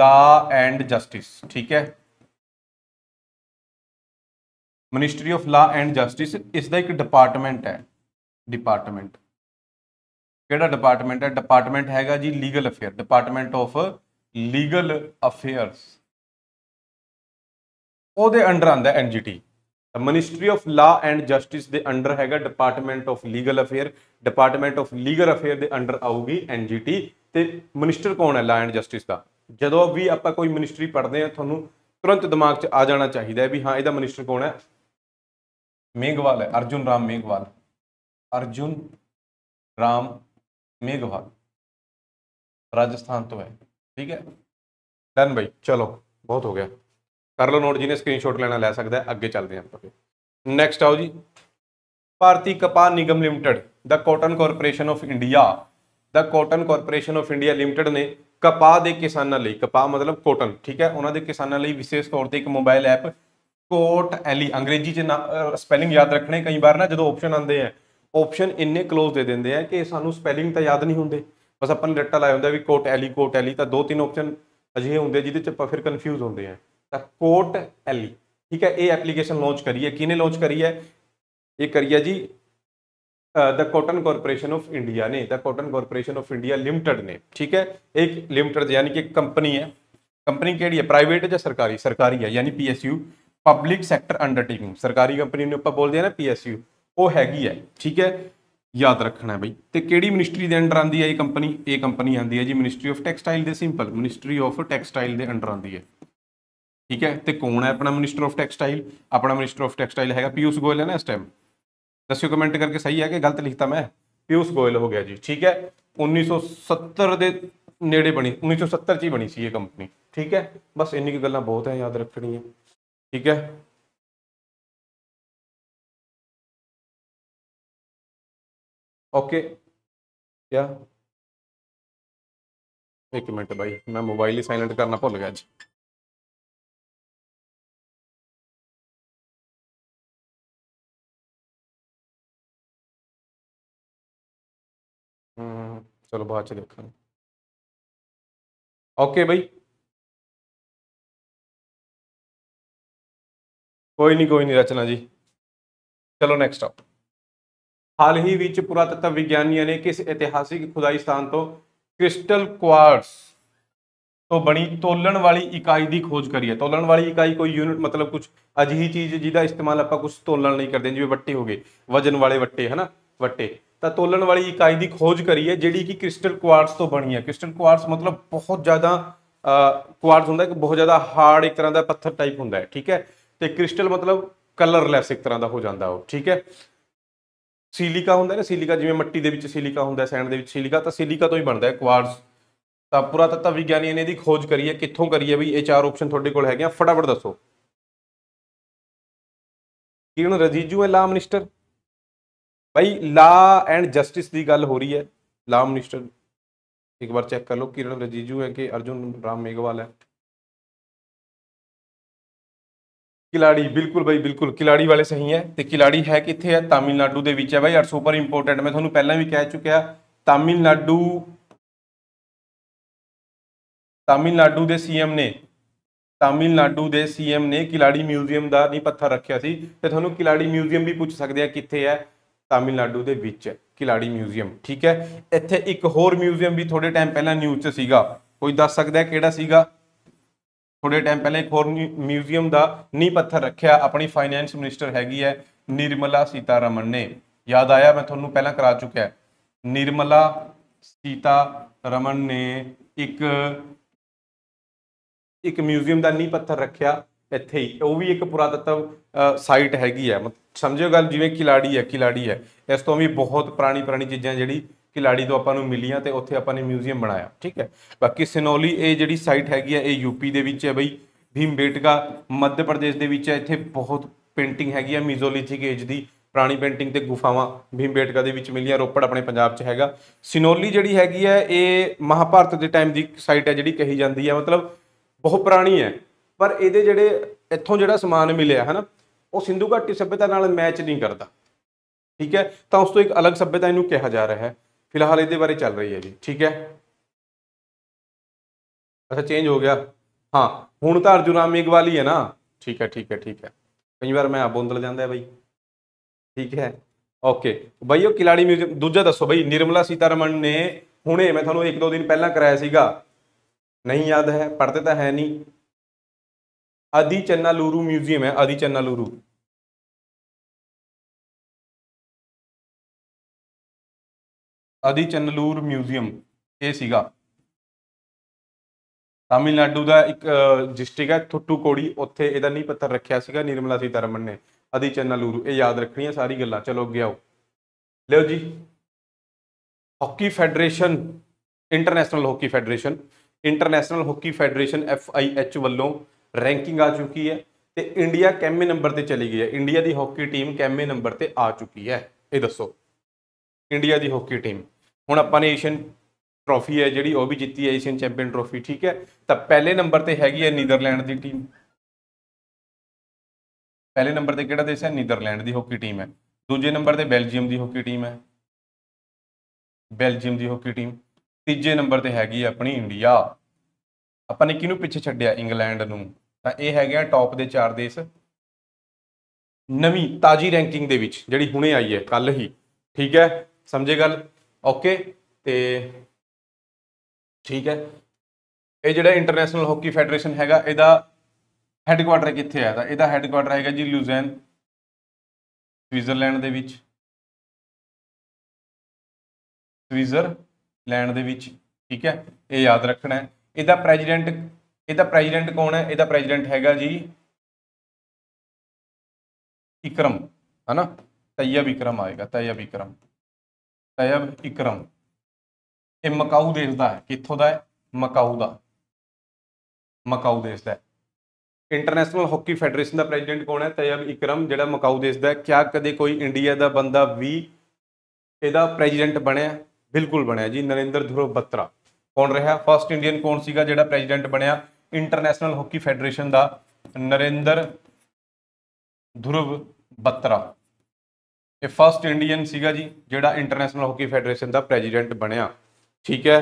law and justice ਠੀਕ ਹੈ ministry of law and justice ਇਸ ਦਾ ਇੱਕ ਡਿਪਾਰਟਮੈਂਟ ਹੈ ਡਿਪਾਰਟਮੈਂਟ ਕਿਹੜਾ ਡਿਪਾਰਟਮੈਂਟ ਹੈ ਡਿਪਾਰਟਮੈਂਟ ਹੈਗਾ ਜੀ legal affair department of legal affairs ਉਹਦੇ ਅੰਡਰ ਆਂਦਾ NGT ministry of law and justice ਦੇ ਅੰਡਰ ਹੈਗਾ department of legal affair department of legal affair ਦੇ ਅੰਡਰ ਆਊਗੀ ਐਨਜੀਟੀ ਤੇ ਮਿਨਿਸਟਰ ਕੌਣ ਹੈ ਲਾ ਐਂਡ ਜਸਟਿਸ ਦਾ ਜਦੋਂ ਵੀ ਆਪਾਂ ਕੋਈ ਮਿਨਿਸਟਰੀ ਪੜ੍ਹਦੇ ਆ ਤੁਹਾਨੂੰ ਤੁਰੰਤ ਦਿਮਾਗ 'ਚ ਆ ਜਾਣਾ ਚਾਹੀਦਾ ਹੈ ਵੀ ਹਾਂ ਇਹਦਾ ਮਿਨਿਸਟਰ ਕੌਣ ਹੈ ਮੇਘਵਾਲ ਹੈ ਅਰਜੁਨ ਰਾਮ ਮੇਘਵਾਲ ਅਰਜੁਨ ਰਾਮ ਮੇਘਵਾਲ ਰਾਜਸਥਾਨ ਤੋਂ ਹੈ ਠੀਕ ਹੈ ਡਨ ਭਾਈ ਚਲੋ ਬਹੁਤ ਹੋ ਗਿਆ ਕਰ ਲਓ ਨੋਟ ਜਿਹਨੇ ਸਕਰੀਨਸ਼ਾਟ ਲੈਣਾ ਲੈ ਸਕਦਾ ਅੱਗੇ ਚੱਲਦੇ ਹਾਂ ਆਪਾਂ ਨੈਕਸਟ ਆਓ ਜੀ ਭਾਰਤੀ ਕਪਾਹ ਨਿਗਮ ਲਿਮਟਿਡ ਦਾ ਕਾਟਨ ਕਾਰਪੋਰੇਸ਼ਨ ਆਫ ਇੰਡੀਆ ਦਾ cotton corporation of India limited ਨੇ ਕਪਾਹ ਦੇ ਕਿਸਾਨਾਂ ਲਈ ਕਪਾਹ ਮਤਲਬ ਕਾਟਨ ਠੀਕ ਹੈ ਉਹਨਾਂ ਦੇ ਕਿਸਾਨਾਂ ਲਈ ਵਿਸ਼ੇਸ਼ ਤੌਰ ਤੇ ਇੱਕ ਮੋਬਾਈਲ ਐਪ ਕੋਟ ਐਲੀ ਅੰਗਰੇਜ਼ੀ ਚ ਸਪੈਲਿੰਗ ਯਾਦ ਰੱਖਣੇ ਕਈ ਵਾਰ ਨਾ ਜਦੋਂ ਆਪਸ਼ਨ ਆਉਂਦੇ ਆ ਆਪਸ਼ਨ ਇੰਨੇ ক্লোਜ਼ ਦੇ ਦਿੰਦੇ ਆ ਕਿ ਸਾਨੂੰ ਸਪੈਲਿੰਗ ਤਾਂ ਯਾਦ ਨਹੀਂ ਹੁੰਦੇ ਬਸ ਆਪਾਂ ਨੇ ਰੱਟਾ ਲਾਇਆ ਹੁੰਦਾ ਵੀ ਕੋਟ ਐਲੀ ਕੋਟ ਐਲੀ ਤਾਂ ਦੋ ਤਿੰਨ ਆਪਸ਼ਨ ਅਜਿਹੇ ਹੁੰਦੇ ਜਿਹਦੇ ਚ ਆਪਾਂ ਫਿਰ ਕਨਫਿਊਜ਼ ਹੁੰਦੇ ਆ द कोर्ट एली ठीक है ये एप्लीकेशन लॉन्च करी है किने लॉन्च करी है ये करी है जी the cotton corporation of India ने the cotton corporation of India limited ने ठीक है एक लिमिटेड यानी कि कंपनी है कंपनी केड़ी है प्राइवेट है या सरकारी सरकारी है यानी पीएसयू पब्लिक सैक्टर अंडरटेकिंग सरकारी कंपनी ने ऊपर बोल दिया ना पीएसयू ਉਹ ਹੈਗੀ ਹੈ ਠੀਕ ਹੈ ਯਾਦ ਰੱਖਣਾ बई तो कि मिनिस्ट्री के अंडर ਆਂਦੀ है ये कंपनी ਇਹ कंपनी ਆਂਦੀ है जी मिनिस्ट्री ऑफ टैक्सटाइल ਦੇ सिंपल मिनिस्ट्री ऑफ टैक्सटाइल ਦੇ ਅੰਡਰ ਆਂਦੀ ਹੈ ਠੀਕ ਹੈ ਤੇ ਕੌਣ ਹੈ ਆਪਣਾ ਮਿਨਿਸਟਰ ਆਫ ਟੈਕਸਟਾਈਲ ਆਪਣਾ ਮਿਨਿਸਟਰ ਆਫ ਟੈਕਸਟਾਈਲ ਹੈਗਾ ਪਿਊਸ਼ ਗੋਇਲ ਹੈ ਨਾ ਇਸ ਟਾਈਮ ਦੱਸਿਓ ਕਮੈਂਟ ਕਰਕੇ ਸਹੀ ਹੈ ਕਿ ਗਲਤ ਲਿਖਤਾ ਮੈਂ ਪਿਊਸ਼ ਗੋਇਲ ਹੋ ਗਿਆ ਜੀ ਠੀਕ ਹੈ 1970 ਦੇ ਨੇੜੇ ਬਣੀ 1970 ਚ ਹੀ ਬਣੀ ਸੀ ਇਹ ਕੰਪਨੀ ਠੀਕ ਹੈ ਬਸ ਇੰਨੀ ਕੁ ਗੱਲਾਂ ਬਹੁਤ ਹੈ ਯਾਦ ਰੱਖਣੀਆਂ ਠੀਕ ਹੈ ਓਕੇ ਯਾ ਇੱਕ ਮਿੰਟ ਬਾਈ ਮੈਂ ਮੋਬਾਈਲ ਹੀ ਸਾਇਲੈਂਟ ਕਰਨਾ ਭੁੱਲ ਗਿਆ ਜੀ ਚਲੋ ਬਾਅਦ ਚ ਦੇਖਾਂਗੇ ਓਕੇ ਬਈ ਕੋਈ ਨਹੀਂ ਕੋਈ ਨਹੀਂ ਰਚਨਾ ਜੀ ਚਲੋ ਨੈਕਸਟ ਆਪ ਹਾਲ ਹੀ ਵਿੱਚ ਪੁਰਾਤਤਵ ਵਿਗਿਆਨੀਆਂ ਨੇ ਕਿਸ ਇਤਿਹਾਸਿਕ ਖੁਦਾਈ ਸਥਾਨ ਤੋਂ ਕ੍ਰਿਸਟਲ ਕੁਆਰਟਸ ਤੋਂ ਬਣੀ ਤੋਲਣ ਵਾਲੀ ਇਕਾਈ ਦੀ ਖੋਜ ਕਰੀ ਹੈ ਤੋਲਣ ਵਾਲੀ ਇਕਾਈ ਕੋਈ ਯੂਨਿਟ ਮਤਲਬ ਕੁਝ ਅਜਿਹੀ ਚੀਜ਼ ਜਿਹਦਾ ਇਸਤੇਮਾਲ ਆਪਾਂ ਕੁਝ ਤੋਲਣ ਲਈ ਕਰਦੇ ਜਿਵੇਂ ਵੱਟੇ ਹੋਗੇ ਵਜਨ ਵਾਲੇ ਵੱਟੇ ਹਨਾ ਵੱਟੇ ਤਾਂ ਤੋਲਣ ਵਾਲੀ ਇਕਾਈ ਦੀ ਖੋਜ ਕਰੀ ਹੈ ਜਿਹੜੀ ਕਿ ਕ੍ਰਿਸਟਲ ਕੁਆਰਟਸ ਤੋਂ ਬਣੀ ਹੈ ਕ੍ਰਿਸਟਲ ਕੁਆਰਟਸ ਮਤਲਬ ਬਹੁਤ ਜ਼ਿਆਦਾ ਕੁਆਰਟਸ ਹੁੰਦਾ ਕਿ ਬਹੁਤ ਜ਼ਿਆਦਾ ਹਾਰਡ ਇੱਕ ਤਰ੍ਹਾਂ ਦਾ ਪੱਥਰ ਟਾਈਪ ਹੁੰਦਾ ਹੈ ਠੀਕ ਹੈ ਤੇ ਕ੍ਰਿਸਟਲ ਮਤਲਬ ਕਲਰਲੈਸ ਇੱਕ ਤਰ੍ਹਾਂ ਦਾ ਹੋ ਜਾਂਦਾ ਉਹ ਠੀਕ ਹੈ ਸਿਲਿਕਾ ਹੁੰਦਾ ਨਾ ਸਿਲਿਕਾ ਜਿਵੇਂ ਮਿੱਟੀ ਦੇ ਵਿੱਚ ਸਿਲਿਕਾ ਹੁੰਦਾ ਸੈਂਡ ਦੇ ਵਿੱਚ ਸਿਲਿਕਾ ਤਾਂ ਸਿਲਿਕਾ ਤੋਂ ਹੀ ਬਣਦਾ ਹੈ ਕੁਆਰਟਸ ਤਾਂ ਪੂਰਾ ਤੱਤਵ ਵਿਗਿਆਨੀ ਨੇ ਇਹਦੀ ਖੋਜ ਕਰੀ ਹੈ ਕਿੱਥੋਂ ਕਰੀ ਹੈ ਵੀ ਇਹ ਚਾਰ ਆਪਸ਼ਨ ਤੁਹਾਡੇ ਕੋਲ ਹੈਗੇ ਆ ਫਟਾਫਟ ਦੱਸੋ ਕਿਰਨ ਰਜੀਜੂ ਹੈ ਲਾ ਮਿਨਿਸਟਰ ਭਾਈ ਲਾ ਐਂਡ ਜਸਟਿਸ ਦੀ ਗੱਲ ਹੋ ਰਹੀ ਹੈ ਲਾ ਮਿਨਿਸਟਰ ਇੱਕ ਵਾਰ ਚੈੱਕ ਕਰ ਲਓ ਕਿਰਨ ਰਜੀਜੂ ਹੈ ਕਿ ਅਰਜੁਨ ਰਾਮ ਮੇਗਵਾਲ ਹੈ ਖਿਲਾੜੀ ਬਿਲਕੁਲ ਭਾਈ ਬਿਲਕੁਲ ਖਿਲਾੜੀ ਵਾਲੇ ਸਹੀ ਹੈ ਤੇ ਖਿਲਾੜੀ ਹੈ ਕਿੱਥੇ ਹੈ ਤਾਮਿਲਨਾਡੂ ਦੇ ਵਿੱਚ ਹੈ ਭਾਈ ਆਰ ਸੁਪਰ ਇੰਪੋਰਟੈਂਟ ਮੈਂ ਤੁਹਾਨੂੰ ਪਹਿਲਾਂ ਵੀ ਕਹਿ ਚੁੱਕਿਆ ਤਾਮਿਲਨਾਡੂ ਤਾਮਿਲਨਾਡੂ ਦੇ ਸੀਐਮ ਨੇ ਤਾਮਿਲਨਾਡੂ ਦੇ ਸੀਐਮ ਨੇ ਖਿਲਾੜੀ ਮਿਊਜ਼ੀਅਮ ਦਾ ਨਹੀਂ ਪੱਥਰ ਰੱਖਿਆ ਸੀ ਤੇ ਤੁਹਾਨੂੰ ਖਿਲਾੜੀ ਮਿਊਜ਼ੀਅਮ ਵੀ ਪੁੱਛ ਸਕਦੇ ਆ ਕਿੱਥੇ ਹੈ ਤਾਮਿਲਨਾਡੂ ਦੇ ਵਿੱਚ ਖਿਲਾੜੀ ਮਿਊਜ਼ੀਅਮ ਠੀਕ ਹੈ ਇੱਥੇ ਇੱਕ ਹੋਰ ਮਿਊਜ਼ੀਅਮ ਵੀ ਥੋੜੇ ਟਾਈਮ ਪਹਿਲਾਂ ਨਿਊਜ਼ 'ਚ ਸੀਗਾ ਕੋਈ ਦੱਸ ਸਕਦਾ ਕਿਹੜਾ ਸੀਗਾ ਥੋੜੇ ਟਾਈਮ ਪਹਿਲਾਂ ਇੱਕ ਹੋਰ ਮਿਊਜ਼ੀਅਮ ਦਾ ਨੀ ਪੱਥਰ ਰੱਖਿਆ ਆਪਣੀ ਫਾਈਨੈਂਸ ਮਿਨਿਸਟਰ ਹੈਗੀ ਹੈ ਨਿਰਮਲਾ ਸੀਤਾਰਮਨ ਨੇ ਯਾਦ ਆਇਆ ਮੈਂ ਤੁਹਾਨੂੰ ਪਹਿਲਾਂ ਕਰਾ ਚੁੱਕਿਆ ਨਿਰਮਲਾ ਸੀਤਾਰਮਨ ਨੇ ਇੱਕ ਇੱਕ ਮਿਊਜ਼ੀਅਮ ਦਾ ਨੀ ਪੱਥਰ ਰੱਖਿਆ ਇੱਥੇ ਹੀ ਉਹ ਵੀ ਇੱਕ ਪੁਰਾਤਤਵ ਸਾਈਟ ਹੈਗੀ ਹੈ ਸਮਝਿਓ ਗੱਲ ਜਿਵੇਂ ਖਿਲਾੜੀ ਹੈ ਖਿਲਾੜੀ ਹੈ ਇਸ ਤੋਂ ਵੀ ਬਹੁਤ ਪੁਰਾਣੀ ਪੁਰਾਣੀ ਚੀਜ਼ਾਂ ਜਿਹੜੀ ਖਿਲਾੜੀ ਤੋਂ ਆਪਾਂ ਨੂੰ ਮਿਲੀਆਂ ਤੇ ਉੱਥੇ ਆਪਾਂ ਨੇ ਮਿਊਜ਼ੀਅਮ ਬਣਾਇਆ ਠੀਕ ਹੈ ਬਾਕੀ ਸਿਨੋਲੀ ਇਹ ਜਿਹੜੀ ਸਾਈਟ ਹੈਗੀ ਹੈ ਇਹ ਯੂਪੀ ਦੇ ਵਿੱਚ ਹੈ ਬਈ ਭੀਮਬੇਟਕਾ ਮੱਧ ਪ੍ਰਦੇਸ਼ ਦੇ ਵਿੱਚ ਹੈ ਇੱਥੇ ਬਹੁਤ ਪੇਂਟਿੰਗ ਹੈਗੀ ਹੈ ਮੀਜ਼ੋਲਿਥਿਕ ਏਜ ਦੀ ਪੁਰਾਣੀ ਪੇਂਟਿੰਗ ਤੇ ਗੁਫਾਵਾਂ ਭੀਮਬੇਟਕਾ ਦੇ ਵਿੱਚ ਮਿਲੀਆਂ ਰੋਪੜ ਆਪਣੇ ਪੰਜਾਬ 'ਚ ਹੈਗਾ ਸਿਨੋਲੀ ਜਿਹੜੀ ਹੈਗੀ ਹੈ ਇਹ ਮਹਾਭਾਰਤ ਦੇ ਟਾਈਮ ਦੀ ਸਾਈਟ ਹੈ ਜਿਹੜੀ ਕਹੀ ਜਾਂਦੀ ਹੈ ਮਤਲਬ ਬਹੁਤ ਪੁਰਾਣੀ ਹੈ ਪਰ ਇਹਦੇ ਜਿਹੜੇ ਇੱਥੋਂ ਜਿਹੜਾ ਸਮਾਨ ਮਿਲਿਆ ਹੈ ਨਾ ਉਹ ਸਿੰਧੂ ਘਾਟੀ ਸਭਿਅਤਾ ਨਾਲ ਮੈਚ ਨਹੀਂ ਕਰਦਾ ਠੀਕ ਹੈ ਤਾਂ ਉਸ ਤੋਂ ਇੱਕ ਅਲੱਗ ਸਭਿਅਤਾ ਇਹਨੂੰ ਕਿਹਾ ਜਾ ਰਿਹਾ ਹੈ ਫਿਲਹਾਲ ਇਹਦੇ ਬਾਰੇ ਚੱਲ ਰਹੀ ਹੈ ਜੀ ਠੀਕ ਹੈ ਅੱਛਾ ਚੇਂਜ ਹੋ ਗਿਆ ਹਾਂ ਹੁਣ ਤਾਂ ਅਰਜੁਨਾ ਮੇਗਵਾਲੀ ਹੈ ਨਾ ਠੀਕ ਹੈ ਠੀਕ ਹੈ ਠੀਕ ਹੈ ਕਈ ਵਾਰ ਮੈਂ ਆਬੋਂਦਲ ਜਾਂਦਾ ਹੈ ਬਈ ਠੀਕ ਹੈ ਓਕੇ ਬਈ ਉਹ ਕਿਲਾੜੀ ਮਿਊਜ਼ੀਅਮ ਦੂਜਾ ਦੱਸੋ ਬਈ ਨਿਰਮਲਾ ਸੀਤਾਰਮਨ ਨੇ ਹੁਣੇ ਮੈਂ ਤੁਹਾਨੂੰ ਇੱਕ ਦੋ ਦਿਨ ਪਹਿਲਾਂ ਕਰਾਇਆ ਸੀਗਾ ਨਹੀਂ ਯਾਦ ਹੈ ਪੜ੍ਹਦੇ ਤਾਂ ਹੈ ਨਹੀਂ आदि चन्नालूरू म्यूजियम है आदि चन्नालूरू ਆਦੀ ਚੰਨਲੂਰ ਮਿਊਜ਼ੀਅਮ ਇਹ ਸੀਗਾ ਤਾਮਿਲਨਾਡੂ ਦਾ ਇੱਕ ਡਿਸਟ੍ਰਿਕਟ ਹੈ ਥੁੱਟੂਕੋੜੀ ਉੱਥੇ ਇਹਦਾ ਨਹੀਂ ਪੱਥਰ ਰੱਖਿਆ ਸੀਗਾ ਨਿਰਮਲਾ ਸੀਤਾਰਮਨ ਨੇ ਆਦੀ ਚੰਨਲੂਰ ਇਹ ਯਾਦ ਰੱਖਣੀਆਂ ਸਾਰੀ ਗੱਲਾਂ ਚਲੋ ਅੱਗੇ ਆਓ ਲਿਓ ਜੀ hockey federation international hockey federation international hockey federation F I H ਵੱਲੋਂ ਰੈਂਕਿੰਗ ਆ ਚੁੱਕੀ ਹੈ ਤੇ ਇੰਡੀਆ ਕੈਮੇ ਨੰਬਰ ਤੇ ਚਲੀ ਗਈ ਹੈ ਇੰਡੀਆ ਦੀ ਹਾਕੀ ਟੀਮ ਕੈਮੇ ਨੰਬਰ ਤੇ ਆ ਚੁੱਕੀ ਹੈ ਇਹ ਦੱਸੋ ਇੰਡੀਆ ਦੀ ਹਾਕੀ ਟੀਮ ਹੁਣ ਆਪਾਂ ਨੇ ਏਸ਼ੀਅਨ ਟਰੋਫੀ ਹੈ ਜਿਹੜੀ ਉਹ ਵੀ ਜਿੱਤੀ ਹੈ ਏਸ਼ੀਅਨ ਚੈਂਪੀਅਨ ਟਰੋਫੀ ਠੀਕ ਹੈ ਤਾਂ ਪਹਿਲੇ ਨੰਬਰ ਤੇ ਹੈਗੀ ਹੈ ਨੀਦਰਲੈਂਡ ਦੀ ਟੀਮ ਪਹਿਲੇ ਨੰਬਰ ਤੇ ਕਿਹੜਾ ਦੇਸ਼ ਹੈ ਨੀਦਰਲੈਂਡ ਦੀ ਹਾਕੀ ਟੀਮ ਹੈ ਦੂਜੇ ਨੰਬਰ ਤੇ ਬੈਲਜੀਅਮ ਦੀ ਹਾਕੀ ਟੀਮ ਹੈ ਬੈਲਜੀਅਮ ਦੀ ਹਾਕੀ ਟੀਮ ਤੀਜੇ ਨੰਬਰ ਤੇ ਹੈਗੀ ਆਪਣੀ ਇੰਡੀਆ ਆਪਾਂ ਨੇ ਕਿਹਨੂੰ ਪਿੱਛੇ ਛੱਡਿਆ ਇੰਗਲੈਂਡ ਨੂੰ ਤਾਂ ਇਹ ਹੈਗੇ ਆ ਟੌਪ ਦੇ ਚਾਰ ਦੇਸ਼ ਨਵੀਂ ਤਾਜੀ ਰੈਂਕਿੰਗ ਦੇ ਵਿੱਚ ਜਿਹੜੀ ਹੁਣੇ ਆਈ ਹੈ ਕੱਲ ਹੀ ਠੀਕ ਹੈ ਸਮਝੇ ਗੱਲ ਓਕੇ ਤੇ ਠੀਕ ਹੈ ਇਹ ਜਿਹੜਾ ਇੰਟਰਨੈਸ਼ਨਲ ਹਾਕੀ ਫੈਡਰੇਸ਼ਨ ਹੈਗਾ ਇਹਦਾ ਹੈੱਡਕੁਆਟਰ ਕਿੱਥੇ ਆ ਤਾਂ ਇਹਦਾ ਹੈੱਡਕੁਆਟਰ ਹੈਗਾ ਜੀ ਲੂਜ਼ੈਨ ਸਵਿਟਜ਼ਰਲੈਂਡ ਦੇ ਵਿੱਚ ਸਵਿਟਜ਼ਰਲੈਂਡ ਦੇ ਵਿੱਚ ਠੀਕ ਹੈ ਇਹ ਯਾਦ ਰੱਖਣਾ ਹੈ ਇਹਦਾ ਪ੍ਰੈਜ਼ੀਡੈਂਟ ਇਹਦਾ ਪ੍ਰੈਜ਼ੀਡੈਂਟ ਕੌਣ ਹੈ ਇਹਦਾ ਪ੍ਰੈਜ਼ੀਡੈਂਟ ਹੈਗਾ ਜੀ ਇਕਰਮ ਹਨਾ ਤੈਯਬ ਇਕਰਮ ਆਏਗਾ ਤੈਯਬ ਇਕਰਮ ਤੈਯਬ ਇਕਰਮ ਇਹ ਮਕਾਊ ਦੇਸ਼ ਦਾ ਹੈ ਕਿੱਥੋਂ ਦਾ ਹੈ ਮਕਾਊ ਦਾ ਮਕਾਊ ਦੇਸ਼ ਦਾ ਇੰਟਰਨੈਸ਼ਨਲ ਹਾਕੀ ਫੈਡਰੇਸ਼ਨ ਦਾ ਪ੍ਰੈਜ਼ੀਡੈਂਟ ਕੌਣ ਹੈ ਤੈਯਬ ਇਕਰਮ ਜਿਹੜਾ ਮਕਾਊ ਦੇਸ਼ ਦਾ ਹੈ ਕਿਆ ਕਦੇ ਕੋਈ ਇੰਡੀਆ ਦਾ ਬੰਦਾ ਵੀ ਇਹਦਾ ਪ੍ਰੈਜ਼ੀਡੈਂਟ ਬਣਿਆ ਬਿਲਕੁਲ ਬਣਿਆ ਜੀ ਨਰਿੰਦਰ ਧਰੋ ਬੱਤਰਾ ਕੌਣ ਰਿਹਾ ਫਰਸਟ ਇੰਡੀਅਨ ਕੌਣ ਸੀਗਾ ਜਿਹੜਾ ਪ੍ਰੈਜ਼ੀਡੈਂਟ ਬਣਿਆ ਇੰਟਰਨੈਸ਼ਨਲ ਹਾਕੀ ਫੈਡਰੇਸ਼ਨ ਦਾ ਨਰਿੰਦਰ ਧੁਰਵ ਬੱਤਰਾ ਇਹ ਫਰਸਟ ਇੰਡੀਅਨ ਸੀਗਾ ਜੀ ਜਿਹੜਾ ਇੰਟਰਨੈਸ਼ਨਲ ਹਾਕੀ ਫੈਡਰੇਸ਼ਨ ਦਾ ਪ੍ਰੈਜ਼ੀਡੈਂਟ ਬਣਿਆ ਠੀਕ ਹੈ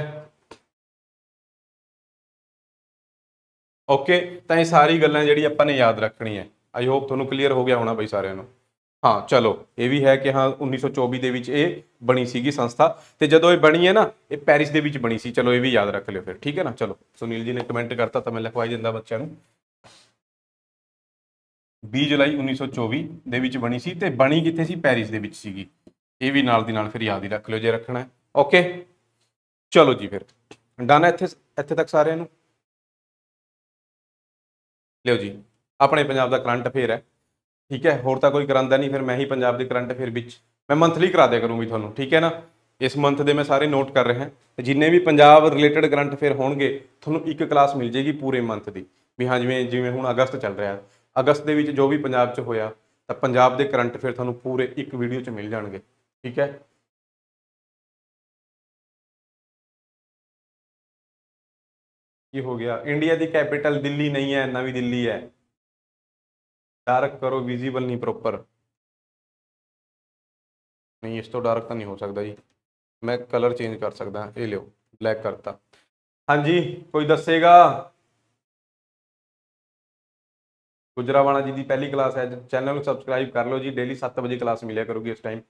ਓਕੇ ਤਾਂ ਇਹ ਸਾਰੀ ਗੱਲਾਂ ਜਿਹੜੀ ਆਪਾਂ ਨੇ ਯਾਦ ਰੱਖਣੀ ਹੈ ਆਈ ਹੋਪ ਤੁਹਾਨੂੰ ਕਲੀਅਰ ਹੋ ਗਿਆ ਹੋਣਾ ਬਈ ਸਾਰਿਆਂ ਨੂੰ ਹਾਂ ਚਲੋ ਇਹ ਵੀ ਹੈ ਕਿ ਹਾਂ 1924 ਦੇ ਵਿੱਚ ਇਹ ਬਣੀ ਸੀਗੀ ਸੰਸਥਾ ਤੇ ਜਦੋਂ ਇਹ ਬਣੀ ਹੈ ਨਾ ਇਹ ਪੈਰਿਸ ਦੇ ਵਿੱਚ ਬਣੀ ਸੀ ਚਲੋ ਇਹ ਵੀ ਯਾਦ ਰੱਖ ਲਿਓ ਫਿਰ ਠੀਕ ਹੈ ਨਾ ਚਲੋ ਸੁਨੀਲ ਜੀ ਨੇ ਕਮੈਂਟ ਕਰਤਾ ਤਾਂ ਮੈਂ ਲਿਖਵਾਈ ਦਿੰਦਾ ਬੱਚਿਆਂ ਨੂੰ 20 ਜੁਲਾਈ 1924 ਦੇ ਵਿੱਚ ਬਣੀ ਸੀ ਤੇ ਬਣੀ ਕਿੱਥੇ ਸੀ ਪੈਰਿਸ ਦੇ ਵਿੱਚ ਸੀਗੀ ਇਹ ਵੀ ਨਾਲ ਦੀ ਨਾਲ ਫਿਰ ਯਾਦ ਹੀ ਰੱਖ ਲਿਓ ਜੇ ਰੱਖਣਾ ਹੈ ਓਕੇ ਚਲੋ ਜੀ ਫਿਰ ਡਨ ਇੱਥੇ ਇੱਥੇ ਤੱਕ ਸਾਰਿਆਂ ਨੂੰ ਲਿਓ ਜੀ ਆਪਣੇ ਪੰਜਾਬ ਦਾ ਕਰੰਟ ਅਫੇਅਰ ਹੈ ਠੀਕ ਹੈ ਹੋਰ ਤਾਂ ਕੋਈ ਕਰਾਂਦਾ ਨਹੀਂ ਫਿਰ ਮੈਂ ਹੀ ਪੰਜਾਬ ਦੇ ਕਰੰਟ ਅਫੇਅਰ ਵਿੱਚ ਮੈਂ ਮੰਥਲੀ ਕਰਾ ਦਿਆ ਕਰੂੰਗੀ ਤੁਹਾਨੂੰ ਠੀਕ ਹੈ ਨਾ ਇਸ ਮੰਥ ਦੇ ਮੈਂ ਸਾਰੇ ਨੋਟ ਕਰ ਰਿਹਾ ਤੇ ਜਿੰਨੇ ਵੀ ਪੰਜਾਬ ਰਿਲੇਟਡ ਕਰੰਟ ਅਫੇਅਰ ਹੋਣਗੇ ਤੁਹਾਨੂੰ ਇੱਕ ਕਲਾਸ ਮਿਲ ਜੇਗੀ ਪੂਰੇ ਮੰਥ ਦੀ ਵੀ ਹਾਂ ਜਿਵੇਂ ਜਿਵੇਂ ਹੁਣ ਅਗਸਤ ਚੱਲ ਰਿਹਾ ਅਗਸਤ ਦੇ ਵਿੱਚ ਜੋ ਵੀ ਪੰਜਾਬ 'ਚ ਹੋਇਆ ਤਾਂ ਪੰਜਾਬ ਦੇ ਕਰੰਟ ਅਫੇਅਰ ਤੁਹਾਨੂੰ ਪੂਰੇ ਇੱਕ ਵੀਡੀਓ 'ਚ ਮਿਲ ਜਾਣਗੇ ਠੀਕ ਹੈ ਕੀ ਹੋ ਗਿਆ ਇੰਡੀਆ ਦੀ ਕੈਪੀਟਲ ਦਿੱਲੀ ਨਹੀਂ ਹੈ ਨਵੀਂ ਦਿੱਲੀ ਹੈ ਡਾਰਕ ਕਰੋ ਵਿਜ਼ੀਬਲ ਨਹੀਂ ਪ੍ਰੋਪਰ ਨਹੀਂ ਇਸ ਤੋਂ ਡਾਰਕ ਤਾਂ ਨਹੀਂ ਹੋ ਸਕਦਾ ਜੀ ਮੈਂ ਕਲਰ ਚੇਂਜ ਕਰ ਸਕਦਾ ਇਹ ਲਿਓ ਬਲੈਕ ਕਰਤਾ ਹਾਂਜੀ ਕੋਈ ਦੱਸੇਗਾ ਗੁਜਰਾਵਾਲਾ ਜੀ ਦੀ ਪਹਿਲੀ ਕਲਾਸ ਹੈ ਚੈਨਲ ਨੂੰ ਸਬਸਕ੍ਰਾਈਬ ਕਰ ਲਓ ਜੀ ਡੇਲੀ 7 ਵਜੇ ਕਲਾਸ ਮਿਲਿਆ ਕਰੂਗੀ ਇਸ ਟਾਈਮ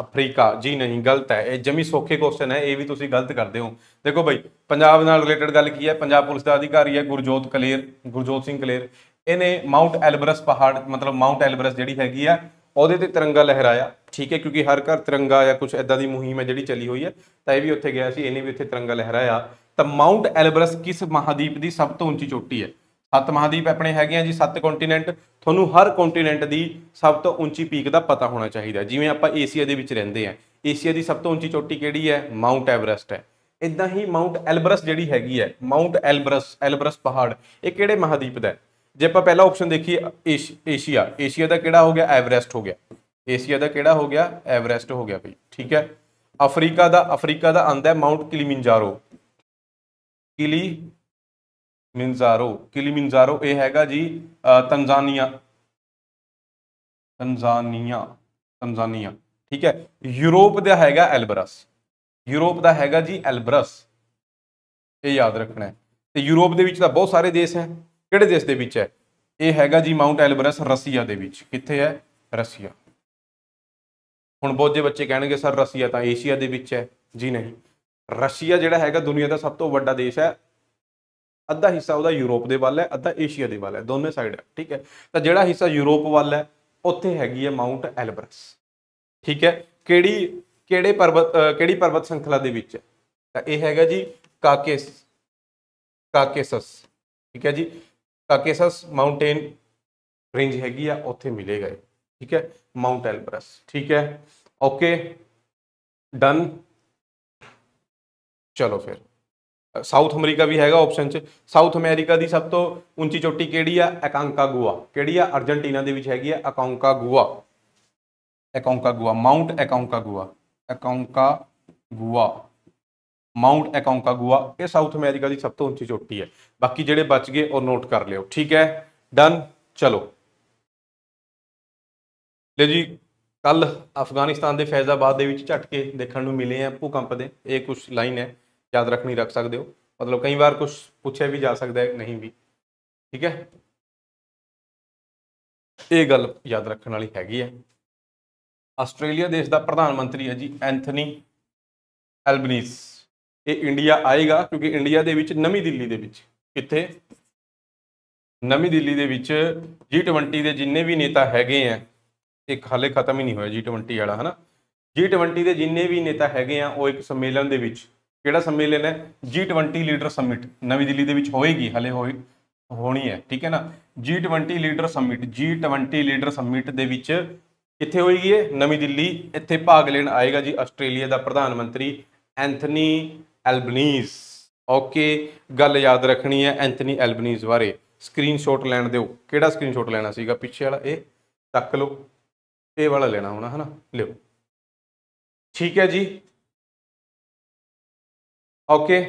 ਅਫਰੀਕਾ ਜੀ ਨਹੀਂ ਗਲਤ ਹੈ ਇਹ ਜਮੀ ਸੋਖੇ ਕੁਐਸਚਨ ਹੈ ਇਹ ਵੀ ਤੁਸੀਂ ਗਲਤ ਕਰਦੇ ਹੋ ਦੇਖੋ ਭਾਈ ਪੰਜਾਬ ਨਾਲ ਰਿਲੇਟਡ ਗੱਲ ਕੀ ਹੈ ਪੰਜਾਬ ਪੁਲਿਸ ਦਾ ਅਧਿਕਾਰੀ ਹੈ ਗੁਰਜੋਤ ਕਲੇਰ ਗੁਰਜੋਤ ਸਿੰਘ ਕਲੇਰ ਇਹਨੇ ਮਾਉਂਟ ਐਲਬਰਸ ਪਹਾੜ ਮਤਲਬ ਮਾਉਂਟ ਐਲਬਰਸ ਜਿਹੜੀ ਹੈਗੀ ਆ ਉਹਦੇ ਤੇ ਤਿਰੰਗਾ ਲਹਿਰਾਇਆ ਠੀਕ ਹੈ ਕਿਉਂਕਿ ਹਰ ਘਰ ਤਿਰੰਗਾ ਜਾਂ ਕੁਝ ਐਦਾਂ ਦੀ ਮੁਹਿੰਮ ਹੈ ਜਿਹੜੀ ਚੱਲੀ ਹੋਈ ਹੈ ਤਾਂ ਇਹ ਵੀ ਉੱਥੇ ਗਿਆ ਸੀ ਇਹਨੇ ਵੀ ਉੱਥੇ ਤਿਰੰਗਾ ਲਹਿਰਾਇਆ ਤਾਂ ਮਾਉਂਟ ਐਲਬਰਸ ਕਿਸ ਮਹਾਦੀਪ ਦੀ ਸਭ ਤੋਂ ਉੱਚੀ ਚੋਟੀ ਹੈ ਸੱਤ ਮਹਾਦੀਪ ਆਪਣੇ ਹੈਗੇ ਆ ਜੀ ਸੱਤ ਕੰਟੀਨੈਂਟ ਤੁਹਾਨੂੰ ਹਰ ਕੰਟੀਨੈਂਟ ਦੀ ਸਭ ਤੋਂ ਉੱਚੀ ਪੀਕ ਦਾ ਪਤਾ ਹੋਣਾ ਚਾਹੀਦਾ ਜਿਵੇਂ ਆਪਾਂ ਏਸ਼ੀਆ ਦੇ ਵਿੱਚ ਰਹਿੰਦੇ ਆ ਏਸ਼ੀਆ ਦੀ ਸਭ ਤੋਂ ਉੱਚੀ ਚੋਟੀ ਕਿਹੜੀ ਹੈ ਮਾਉਂਟ ਐਵਰੈਸਟ ਹੈ ਇਦਾਂ ਹੀ ਮਾਉਂਟ ਐਲਬਰਸ ਜਿਹੜੀ ਹੈਗੀ ਹੈ ਮਾਉਂਟ ਐਲਬਰਸ ਐਲਬਰਸ ਪਹਾੜ ਇਹ ਕਿਹੜੇ ਮਹਾਦੀਪ ਦਾ ਹੈ ਜੇ ਆਪਾਂ ਪਹਿਲਾ ਆਪਸ਼ਨ ਦੇਖੀਏ ਏਸ਼ੀਆ ਏਸ਼ੀਆ ਦਾ ਕਿਹੜਾ ਹੋ ਗਿਆ ਐਵਰੈਸਟ ਹੋ ਗਿਆ ਏਸ਼ੀਆ ਦਾ ਕਿਹੜਾ ਹੋ ਗਿਆ ਐਵਰੈਸਟ ਹੋ ਗਿਆ ਭਈ ਠੀਕ ਹੈ ਅਫਰੀਕਾ ਦਾ ਅਫਰੀਕਾ ਦਾ ਆਂਦਾ ਹੈ ਮਾਉਂਟ ਕਿਲੀਮਿੰਜਾਰੋ ਕਿਲੀ ਮਿੰਜ਼ਾਰੋ ਕਿਲੀਮਿੰਜ਼ਾਰੋ ਇਹ ਹੈਗਾ ਜੀ ਤਨਜ਼ਾਨੀਆ ਤਨਜ਼ਾਨੀਆ ਤਨਜ਼ਾਨੀਆ ਠੀਕ ਹੈ ਯੂਰਪ ਦਾ ਹੈਗਾ ਐਲਬਰਸ ਯੂਰਪ ਦਾ ਹੈਗਾ ਜੀ ਐਲਬਰਸ ਇਹ ਯਾਦ ਰੱਖਣਾ ਹੈ ਤੇ ਯੂਰਪ ਦੇ ਵਿੱਚ ਤਾਂ ਬਹੁਤ ਸਾਰੇ ਦੇਸ਼ ਹੈ ਕਿਹੜੇ ਦੇਸ਼ ਦੇ ਵਿੱਚ ਹੈ ਇਹ ਹੈਗਾ ਜੀ ਮਾਉਂਟ ਐਲਬਰਸ ਰਸੀਆ ਦੇ ਵਿੱਚ ਕਿੱਥੇ ਹੈ ਰਸੀਆ ਹੁਣ ਬਹੁਤ ਜੇ ਬੱਚੇ ਕਹਿਣਗੇ ਸਰ ਰਸੀਆ ਤਾਂ ਏਸ਼ੀਆ ਦੇ ਵਿੱਚ ਹੈ ਜੀ ਨਹੀਂ ਰਸ਼ੀਆ ਜਿਹੜਾ ਹੈਗਾ ਦੁਨੀਆ ਦਾ ਸਭ ਤੋਂ ਵੱਡਾ ਦੇਸ਼ ਹੈ ਅੱਧਾ ਹਿੱਸਾ ਉਹਦਾ ਯੂਰਪ ਦੇ ਵੱਲ ਹੈ ਅੱਧਾ ਏਸ਼ੀਆ ਦੇ ਵੱਲ ਹੈ ਦੋਨੇ ਸਾਈਡ ਹੈ ਠੀਕ ਹੈ ਤਾਂ ਜਿਹੜਾ ਹਿੱਸਾ ਯੂਰਪ ਵੱਲ ਹੈ ਉੱਥੇ ਹੈਗੀ ਹੈ ਮਾਉਂਟ ਐਲਬਰਸ ਠੀਕ ਹੈ ਕਿਹੜੀ ਕਿਹੜੇ ਪਰਬਤ ਕਿਹੜੀ ਪਰਬਤ ਸ਼ੰਖਲਾ ਦੇ ਵਿੱਚ ਹੈ ਤਾਂ ਇਹ ਹੈਗਾ ਜੀ ਕਾਕੇਸ ਕਾਕੇਸਸ ਠੀਕ ਹੈ ਜੀ ਕਾਕੇਸਸ ਮਾਊਂਟੇਨ ਰੇਂਜ ਹੈਗੀ ਆ ਉੱਥੇ ਮਿਲੇਗਾ ਠੀਕ ਹੈ ਮਾਊਂਟ ਐਲਬਰਸ ਠੀਕ ਹੈ ਓਕੇ ਡਨ ਚਲੋ ਫਿਰ ਸਾਊਥ ਅਮਰੀਕਾ ਵੀ ਹੈਗਾ ਆਪਸ਼ਨ 'ਚ ਸਾਊਥ ਅਮਰੀਕਾ ਦੀ ਸਭ ਤੋਂ ਉੱਚੀ ਚੋਟੀ ਕਿਹੜੀ ਆ ਅਕਾਂਕਾ ਗੁਆ ਕਿਹੜੀ ਆ ਅਰਜنٹੀਨਾ ਦੇ ਵਿੱਚ ਹੈਗੀ ਆ ਅਕਾਂਕਾ ਗੁਆ ਅਕਾਂਕਾ ਗੁਆ ਮਾਊਂਟ ਅਕਾਂਕਾ ਗੁਆ ਅਕਾਂਕਾ ਗੁਆ ਮਾਉਂਟ ਐਕੌਂਕਾਗੂਆ ਇਹ ਸਾਊਥ ਅਮਰੀਕਾ ਦੀ ਸਭ ਤੋਂ ਉੱਚੀ ਚੋਟੀ ਹੈ ਬਾਕੀ ਜਿਹੜੇ ਬਚ ਗਏ ਉਹ ਨੋਟ ਕਰ ਲਿਓ ਠੀਕ ਹੈ ਡਨ ਚਲੋ ਲੈ ਜੀ ਕੱਲ ਅਫਗਾਨਿਸਤਾਨ ਦੇ ਫੈਜ਼ਾਬਾਦ ਦੇ ਵਿੱਚ ਝਟਕੇ ਦੇਖਣ ਨੂੰ ਮਿਲੇ ਆ ਭੂਕੰਪ ਦੇ ਇਹ ਕੁਝ ਲਾਈਨ ਹੈ ਯਾਦ ਰੱਖਣੀ ਰੱਖ ਸਕਦੇ ਹੋ ਮਤਲਬ ਕਈ ਵਾਰ ਕੁਝ ਪੁੱਛਿਆ ਵੀ ਜਾ ਸਕਦਾ ਹੈ ਨਹੀਂ ਵੀ ਠੀਕ ਹੈ ਇਹ ਗੱਲ ਯਾਦ ਰੱਖਣ ਵਾਲੀ ਹੈਗੀ ਹੈ ਆਸਟ੍ਰੇਲੀਆ ਦੇਸ਼ ਦਾ ਪ੍ਰਧਾਨ ਮੰਤਰੀ ਹੈ ਜੀ ਐਂਥਨੀ ਐਲਬਨੀਸ ਕਿ ਇੰਡੀਆ ਆਏਗਾ ਕਿਉਂਕਿ ਇੰਡੀਆ ਦੇ ਵਿੱਚ ਨਵੀਂ ਦਿੱਲੀ ਦੇ ਵਿੱਚ ਕਿੱਥੇ ਨਵੀਂ ਦਿੱਲੀ ਦੇ ਵਿੱਚ G20 ਦੇ ਜਿੰਨੇ ਵੀ ਨੇਤਾ ਹੈਗੇ ਆ ਇੱਕ ਹਾਲੇ ਖਤਮ ਹੀ ਨਹੀਂ ਹੋਇਆ G20 ਵਾਲਾ ਹਨਾ G20 ਦੇ ਜਿੰਨੇ ਵੀ ਨੇਤਾ ਹੈਗੇ ਆ ਉਹ ਇੱਕ ਸੰਮੇਲਨ ਦੇ ਵਿੱਚ ਕਿਹੜਾ ਸੰਮੇਲਨ ਹੈ G20 ਲੀਡਰ ਸਮਿਟ ਨਵੀਂ ਦਿੱਲੀ ਦੇ ਵਿੱਚ ਹੋਏਗੀ ਹਲੇ ਹੋਈ ਹੋਣੀ ਹੈ ਠੀਕ ਹੈ ਨਾ G20 leader summit G20 leader summit ਦੇ ਵਿੱਚ ਕਿੱਥੇ ਹੋਏਗੀ ਇਹ ਨਵੀਂ ਦਿੱਲੀ ਇੱਥੇ ਭਾਗ ਲੈਣ ਆਏਗਾ ਜੀ ਆਸਟ੍ਰੇਲੀਆ ਦਾ ਪ੍ਰਧਾਨ ਮੰਤਰੀ ਐਂਥਨੀ ਐਲਬਨੀਸ ਓਕੇ ਗੱਲ ਯਾਦ ਰੱਖਣੀ ਹੈ ਐਂਥਨੀ ਐਲਬਨੀਸ ਬਾਰੇ ਸਕਰੀਨਸ਼ਾਟ ਲੈਣ ਦਿਓ ਕਿਹੜਾ ਸਕਰੀਨਸ਼ਾਟ ਲੈਣਾ ਸੀਗਾ ਪਿੱਛੇ ਵਾਲਾ ਇਹ ਤੱਕ ਲਓ ਇਹ ਵਾਲਾ ਲੈਣਾ ਹੋਣਾ ਹਨਾ ਲਿਓ ਠੀਕ ਹੈ ਜੀ ਓਕੇ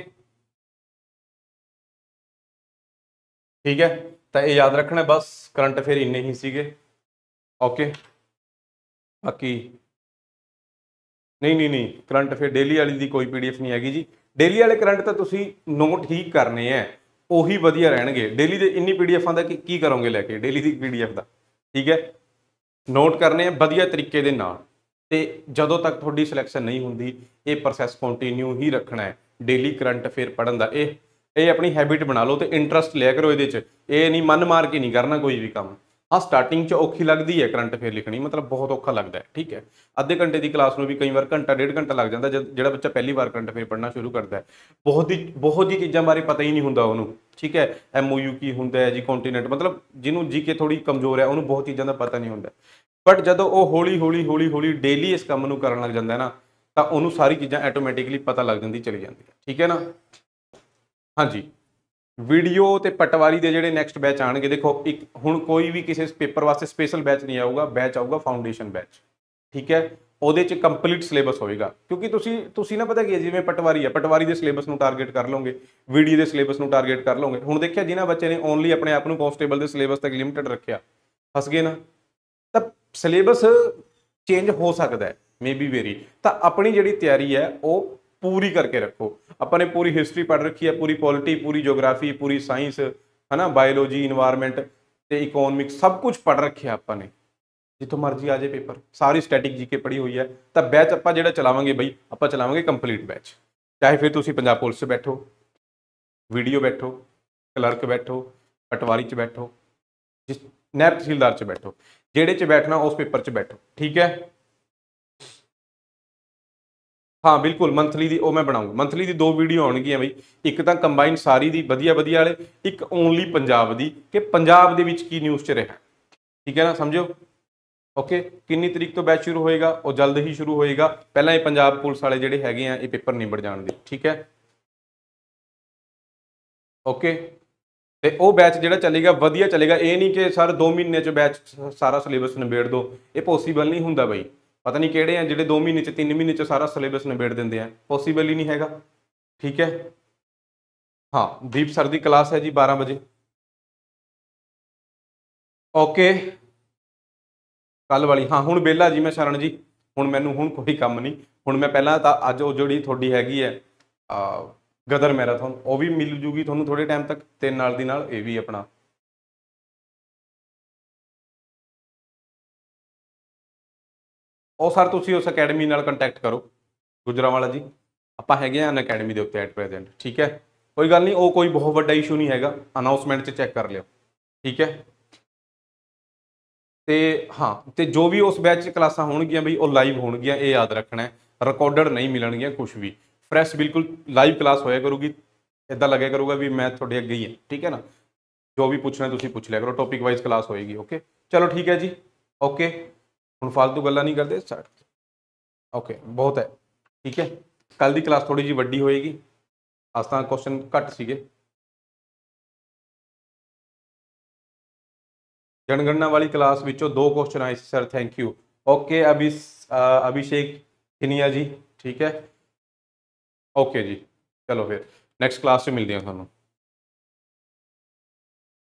ਠੀਕ ਹੈ ਤਾਂ ਇਹ ਯਾਦ ਰੱਖਣਾ ਬਸ ਕਰੰਟ ਅਫੇਅਰ ਇੰਨੇ ਹੀ ਸੀਗੇ ਓਕੇ ਬਾਕੀ ਨਹੀਂ ਨਹੀਂ ਨਹੀਂ ਕਰੰਟ ਅਫੇਅਰ ਡੇਲੀ ਵਾਲੀ ਦੀ ਕੋਈ ਪੀਡੀਐਫ ਨਹੀਂ ਹੈਗੀ ਜੀ ਡੇਲੀ ਵਾਲੇ ਕਰੰਟ ਤਾਂ ਤੁਸੀਂ ਨੋਟ ਹੀ ਕਰਨੇ ਐ ਉਹੀ ਵਧੀਆ ਰਹਿਣਗੇ ਡੇਲੀ ਦੇ ਇੰਨੀ ਪੀਡੀਐਫਾਂ ਦਾ ਕੀ ਕਰੋਗੇ ਲੈ ਕੇ ਡੇਲੀ ਦੀ ਪੀਡੀਐਫ ਦਾ ਠੀਕ ਹੈ ਨੋਟ ਕਰਨੇ ਆ ਵਧੀਆ ਤਰੀਕੇ ਦੇ ਨਾਲ ਤੇ ਜਦੋਂ ਤੱਕ ਤੁਹਾਡੀ ਸਿਲੈਕਸ਼ਨ ਨਹੀਂ ਹੁੰਦੀ ਇਹ ਪ੍ਰੋਸੈਸ ਕੰਟੀਨਿਊ ਹੀ ਰੱਖਣਾ ਹੈ ਡੇਲੀ ਕਰੰਟ ਅਫੇਅਰ ਪੜਨ ਦਾ ਇਹ ਇਹ ਆਪਣੀ ਹੈਬਿਟ ਬਣਾ ਲਓ ਤੇ ਇੰਟਰਸਟ ਲਿਆ ਕਰੋ ਇਹਦੇ 'ਚ ਇਹ ਨਹੀਂ ਮਨ ਮਾਰ ਕੇ ਨਹੀਂ ਕਰਨਾ ਕੋਈ ਵੀ ਕੰਮ ਆ ਸਟਾਰਟਿੰਗ 'ਚ ਔਖੀ ਲੱਗਦੀ ਹੈ ਕਰੰਟ ਅਫੇਅਰ ਲਿਖਣੀ ਮਤਲਬ ਬਹੁਤ ਔਖਾ ਲੱਗਦਾ ਹੈ ਠੀਕ ਹੈ ਅੱਧੇ ਘੰਟੇ ਦੀ ਕਲਾਸ ਨੂੰ ਵੀ ਕਈ ਵਾਰ ਘੰਟਾ ਡੇਢ ਘੰਟਾ ਲੱਗ ਜਾਂਦਾ ਜਿਹੜਾ ਬੱਚਾ ਪਹਿਲੀ ਵਾਰ ਕਰੰਟ ਅਫੇਅਰ ਪੜ੍ਹਨਾ ਸ਼ੁਰੂ ਕਰਦਾ ਹੈ ਬਹੁਤ ਹੀ ਬਹੁਤ ਹੀ ਚੀਜ਼ਾਂ ਬਾਰੇ ਪਤਾ ਹੀ ਨਹੀਂ ਹੁੰਦਾ ਉਹਨੂੰ ਠੀਕ ਹੈ ਐਮਓਯੂ ਕੀ ਹੁੰਦਾ ਹੈ ਜੀ ਕੰਟੀਨੈਂਟ ਮਤਲਬ ਜਿਹਨੂੰ ਜੀਕੇ ਥੋੜੀ ਕਮਜ਼ੋਰ ਹੈ ਉਹਨੂੰ ਬਹੁਤ ਚੀਜ਼ਾਂ ਦਾ ਪਤਾ ਨਹੀਂ ਹੁੰਦਾ ਬਟ ਜਦੋਂ ਉਹ ਹੌਲੀ ਹੌਲੀ ਹੌਲੀ ਹੌਲੀ ਡੇਲੀ ਇਸ ਕੰਮ ਨੂੰ ਕਰਨ ਲੱਗ ਜਾਂਦਾ ਹੈ ਨਾ ਤਾਂ ਉਹਨੂੰ ਸਾਰੀ ਚੀਜ਼ਾਂ ਆਟੋਮੈਟਿਕਲੀ ਪਤਾ ਲੱਗ ਜਾਂਦੀ ਚਲੀ ਜਾਂਦੀ ਹੈ ਠੀਕ ਹੈ ਨਾ ਹਾਂਜੀ ਵੀਡੀਓ ਤੇ ਪਟਵਾਰੀ ਦੇ ਜਿਹੜੇ ਨੈਕਸਟ ਬੈਚ ਆਣਗੇ ਦੇਖੋ ਇੱਕ ਹੁਣ ਕੋਈ ਵੀ ਕਿਸੇ ਪੇਪਰ ਵਾਸਤੇ ਸਪੈਸ਼ਲ ਬੈਚ ਨਹੀਂ ਆਊਗਾ ਬੈਚ ਆਊਗਾ ਫਾਊਂਡੇਸ਼ਨ ਬੈਚ ਠੀਕ ਹੈ ਉਹਦੇ ਚ ਕੰਪਲੀਟ ਸਿਲੇਬਸ ਹੋਵੇਗਾ ਕਿਉਂਕਿ ਤੁਸੀਂ ਤੁਸੀਂ ਨਾ ਪਤਾ ਕੀ ਹੈ ਜਿਵੇਂ ਪਟਵਾਰੀ ਹੈ ਪਟਵਾਰੀ ਦੇ ਸਿਲੇਬਸ ਨੂੰ ਟਾਰਗੇਟ ਕਰ ਲਓਗੇ ਵੀਡੀਓ ਦੇ ਸਿਲੇਬਸ ਨੂੰ ਟਾਰਗੇਟ ਕਰ ਲਓਗੇ ਹੁਣ ਦੇਖਿਆ ਜਿਨ੍ਹਾਂ ਬੱਚੇ ਨੇ ਓਨਲੀ ਆਪਣੇ ਆਪ ਨੂੰ ਕਾਂਸਟੇਬਲ ਦੇ ਸਿਲੇਬਸ ਤੱਕ ਲਿਮਿਟਡ ਰੱਖਿਆ ਫਸ ਗਏ ਨਾ ਤਾਂ ਸਿਲੇਬਸ ਚੇਂਜ ਹੋ ਸਕਦਾ ਹੈ ਮੇਬੀ ਵੇਰੀ ਤਾਂ ਆਪਣੀ ਜਿਹੜੀ ਤਿਆਰੀ ਹੈ ਉਹ ਪੂਰੀ ਕਰਕੇ ਰੱਖੋ ਆਪਾਂ ਨੇ ਪੂਰੀ ਹਿਸਟਰੀ ਪੜ੍ਹ ਰੱਖੀ ਹੈ ਪੂਰੀ ਪੋਲਿਟੀ ਪੂਰੀ ਜੀਓਗ੍ਰਾਫੀ ਪੂਰੀ ਸਾਇੰਸ ਹਨਾ ਬਾਇਓਲੋਜੀ এনवायरमेंट ਤੇ ਇਕਨੋਮਿਕ ਸਭ ਕੁਝ ਪੜ ਰੱਖਿਆ ਆਪਾਂ ਨੇ ਜਿੱਥੋਂ ਮਰਜ਼ੀ ਆ ਜਾਏ ਪੇਪਰ ਸਾਰੀ ਸਟੈਟਿਕ ਜੀਕੇ ਪੜੀ ਹੋਈ ਹੈ ਤਾਂ ਬੈਚ ਆਪਾਂ ਜਿਹੜਾ ਚਲਾਵਾਂਗੇ ਬਈ ਆਪਾਂ ਚਲਾਵਾਂਗੇ ਕੰਪਲੀਟ ਬੈਚ ਚਾਹੇ ਫਿਰ ਤੁਸੀਂ ਪੰਜਾਬ ਪੁਲਿਸ 'ਚ ਬੈਠੋ ਵੀਡੀਓ ਬੈਠੋ ਕਲਰਕ ਬੈਠੋ ਪਟਵਾਰੀ 'ਚ ਬੈਠੋ ਜਿਸ ਨੈਬ ਤਹਿਸੀਲਦਾਰ 'ਚ ਬੈਠੋ ਜਿਹੜੇ 'ਚ ਬੈਠਣਾ ਉਸ ਪੇਪਰ 'ਚ ਬੈਠੋ ਠੀਕ ਹੈ ਹਾਂ ਬਿਲਕੁਲ ਮੰਥਲੀ ਦੀ ਉਹ ਮੈਂ ਬਣਾਉਂਗਾ ਮੰਥਲੀ ਦੀ ਦੋ ਵੀਡੀਓ ਆਉਣਗੀਆਂ ਬਈ ਇੱਕ ਤਾਂ ਕੰਬਾਈਨ ਸਾਰੀ ਦੀ ਵਧੀਆ ਵਧੀਆ ਵਾਲੇ ਇੱਕ ਓਨਲੀ ਪੰਜਾਬ ਦੀ ਕਿ ਪੰਜਾਬ ਦੇ ਵਿੱਚ ਕੀ ਨਿਊਜ਼ 'ਚ ਰਿਹਾ ਠੀਕ ਹੈ ਨਾ ਸਮਝੋ ਓਕੇ ਕਿੰਨੀ ਤਰੀਕ ਤੋਂ ਬੈਚ ਸ਼ੁਰੂ ਹੋਏਗਾ ਉਹ ਜਲਦ ਹੀ ਸ਼ੁਰੂ ਹੋਏਗਾ ਪਹਿਲਾਂ ਇਹ ਪੰਜਾਬ ਪੁਲਿਸ ਵਾਲੇ ਜਿਹੜੇ ਹੈਗੇ ਆ ਇਹ ਪੇਪਰ ਨਿਬੜ ਜਾਣ ਦੇ ਠੀਕ ਹੈ ਓਕੇ ਤੇ ਉਹ ਬੈਚ ਜਿਹੜਾ ਚੱਲੇਗਾ ਵਧੀਆ ਚੱਲੇਗਾ ਇਹ ਨਹੀਂ ਕਿ ਸਰ 2 ਮਹੀਨੇ 'ਚ ਬੈਚ ਸਾਰਾ ਸਿਲੇਬਸ ਨਿਬੇੜ ਦੋ ਇਹ ਪੋਸੀਬਲ ਨਹੀਂ ਹੁੰਦਾ ਬਈ ਪਤਾ ਨਹੀਂ ਕਿਹੜੇ ਆ ਜਿਹੜੇ 2 ਮਹੀਨੇ ਚ 3 ਮਹੀਨੇ ਚ ਸਾਰਾ ਸਿਲੇਬਸ ਨਿਬੇੜ ਦਿੰਦੇ ਆ ਪੋਸੀਬਲ ਹੀ ਨਹੀਂ ਹੈਗਾ ਠੀਕ ਹੈ ਹਾਂ ਦੀਪ ਸਰ ਦੀ ਕਲਾਸ ਹੈ ਜੀ 12 ਵਜੇ ਓਕੇ ਕੱਲ ਵਾਲੀ ਹਾਂ ਹੁਣ ਬੇਲਾ ਜੀ ਮੈਂ ਸ਼ਰਨ ਜੀ ਹੁਣ ਮੈਨੂੰ ਹੁਣ ਕੋਈ ਕੰਮ ਨਹੀਂ ਹੁਣ ਮੈਂ ਪਹਿਲਾਂ ਤਾਂ ਅੱਜ ਉਹ ਜਿਹੜੀ ਤੁਹਾਡੀ ਹੈਗੀ ਹੈ ਗਦਰ ਮੈਰਾਥਨ ਉਹ ਵੀ ਮਿਲ ਜੂਗੀ ਤੁਹਾਨੂੰ ਥੋੜੇ ਟਾਈਮ ਤੱਕ ਤੇ ਨਾਲ ਦੀ ਨਾਲ ਇਹ ਵੀ ਆਪਣਾ ਉਹ ਸਰ ਤੁਸੀਂ ਉਸ ਅਕੈਡਮੀ ਨਾਲ ਕੰਟੈਕਟ ਕਰੋ ਗੁਜਰਾਵਾਲਾ ਜੀ ਆਪਾਂ ਹੈਗੇ ਆ ਅਕੈਡਮੀ ਦੇ ਉੱਤੇ ਐਟ ਪ੍ਰੈਜ਼ੈਂਟ ਠੀਕ ਹੈ ਕੋਈ ਗੱਲ ਨਹੀਂ ਉਹ ਕੋਈ ਬਹੁਤ ਵੱਡਾ ਇਸ਼ੂ ਨਹੀਂ ਹੈਗਾ ਅਨਾਉਂਸਮੈਂਟ 'ਚ ਚੈੱਕ ਕਰ ਲਿਓ ਠੀਕ ਹੈ ਤੇ ਹਾਂ ਤੇ ਜੋ ਵੀ ਉਸ ਬੈਚ 'ਚ ਕਲਾਸਾਂ ਹੋਣਗੀਆਂ ਬਈ ਉਹ ਲਾਈਵ ਹੋਣਗੀਆਂ ਇਹ ਯਾਦ ਰੱਖਣਾ ਹੈ ਰਿਕਾਰਡਡ ਨਹੀਂ ਮਿਲਣਗੀਆਂ ਕੁਝ ਵੀ ਫਰੈਸ਼ ਬਿਲਕੁਲ ਲਾਈਵ ਕਲਾਸ ਹੋਇਆ ਕਰੂਗੀ ਇਦਾਂ ਲੱਗਿਆ ਕਰੂਗਾ ਵੀ ਮੈਂ ਤੁਹਾਡੇ ਅੱਗੇ ਹੀ ਹਾਂ ਠੀਕ ਹੈ ਨਾ ਜੋ ਵੀ ਪੁੱਛਣਾ ਤੁਸੀਂ ਪੁੱਛ ਲਿਆ ਕਰੋ ਟੌਪਿਕ ਵਾਈਜ਼ ਕਲਾਸ ਹੋਏਗੀ ਓਕੇ ਚਲੋ ਠੀਕ ਹੈ ਜੀ ਓਕੇ ਹੁਣ ਫालतू ਗੱਲਾਂ ਨਹੀਂ ਕਰਦੇ ਸਟਾਰਟ ਓਕੇ ਬਹੁਤ ਹੈ ਠੀਕ ਹੈ ਕੱਲ ਦੀ ਕਲਾਸ ਥੋੜੀ ਜੀ ਵੱਡੀ ਹੋਏਗੀ ਅੱਜ ਤਾਂ ਕੁਐਸਚਨ ਘੱਟ ਸੀਗੇ ਜਨਗਣਨਾ ਵਾਲੀ ਕਲਾਸ ਵਿੱਚੋਂ ਦੋ ਕੁਐਸਚਨ ਆਏ ਸੀ ਸਰ ਥੈਂਕ ਯੂ ਓਕੇ ਅਭੀ ਅਭਿਸ਼ੇਕ ਕਿਨੀਆ ਜੀ ਠੀਕ ਹੈ ਓਕੇ ਜੀ ਚਲੋ ਫਿਰ ਨੈਕਸਟ ਕਲਾਸ 'ਚ ਮਿਲਦੇ ਹਾਂ ਤੁਹਾਨੂੰ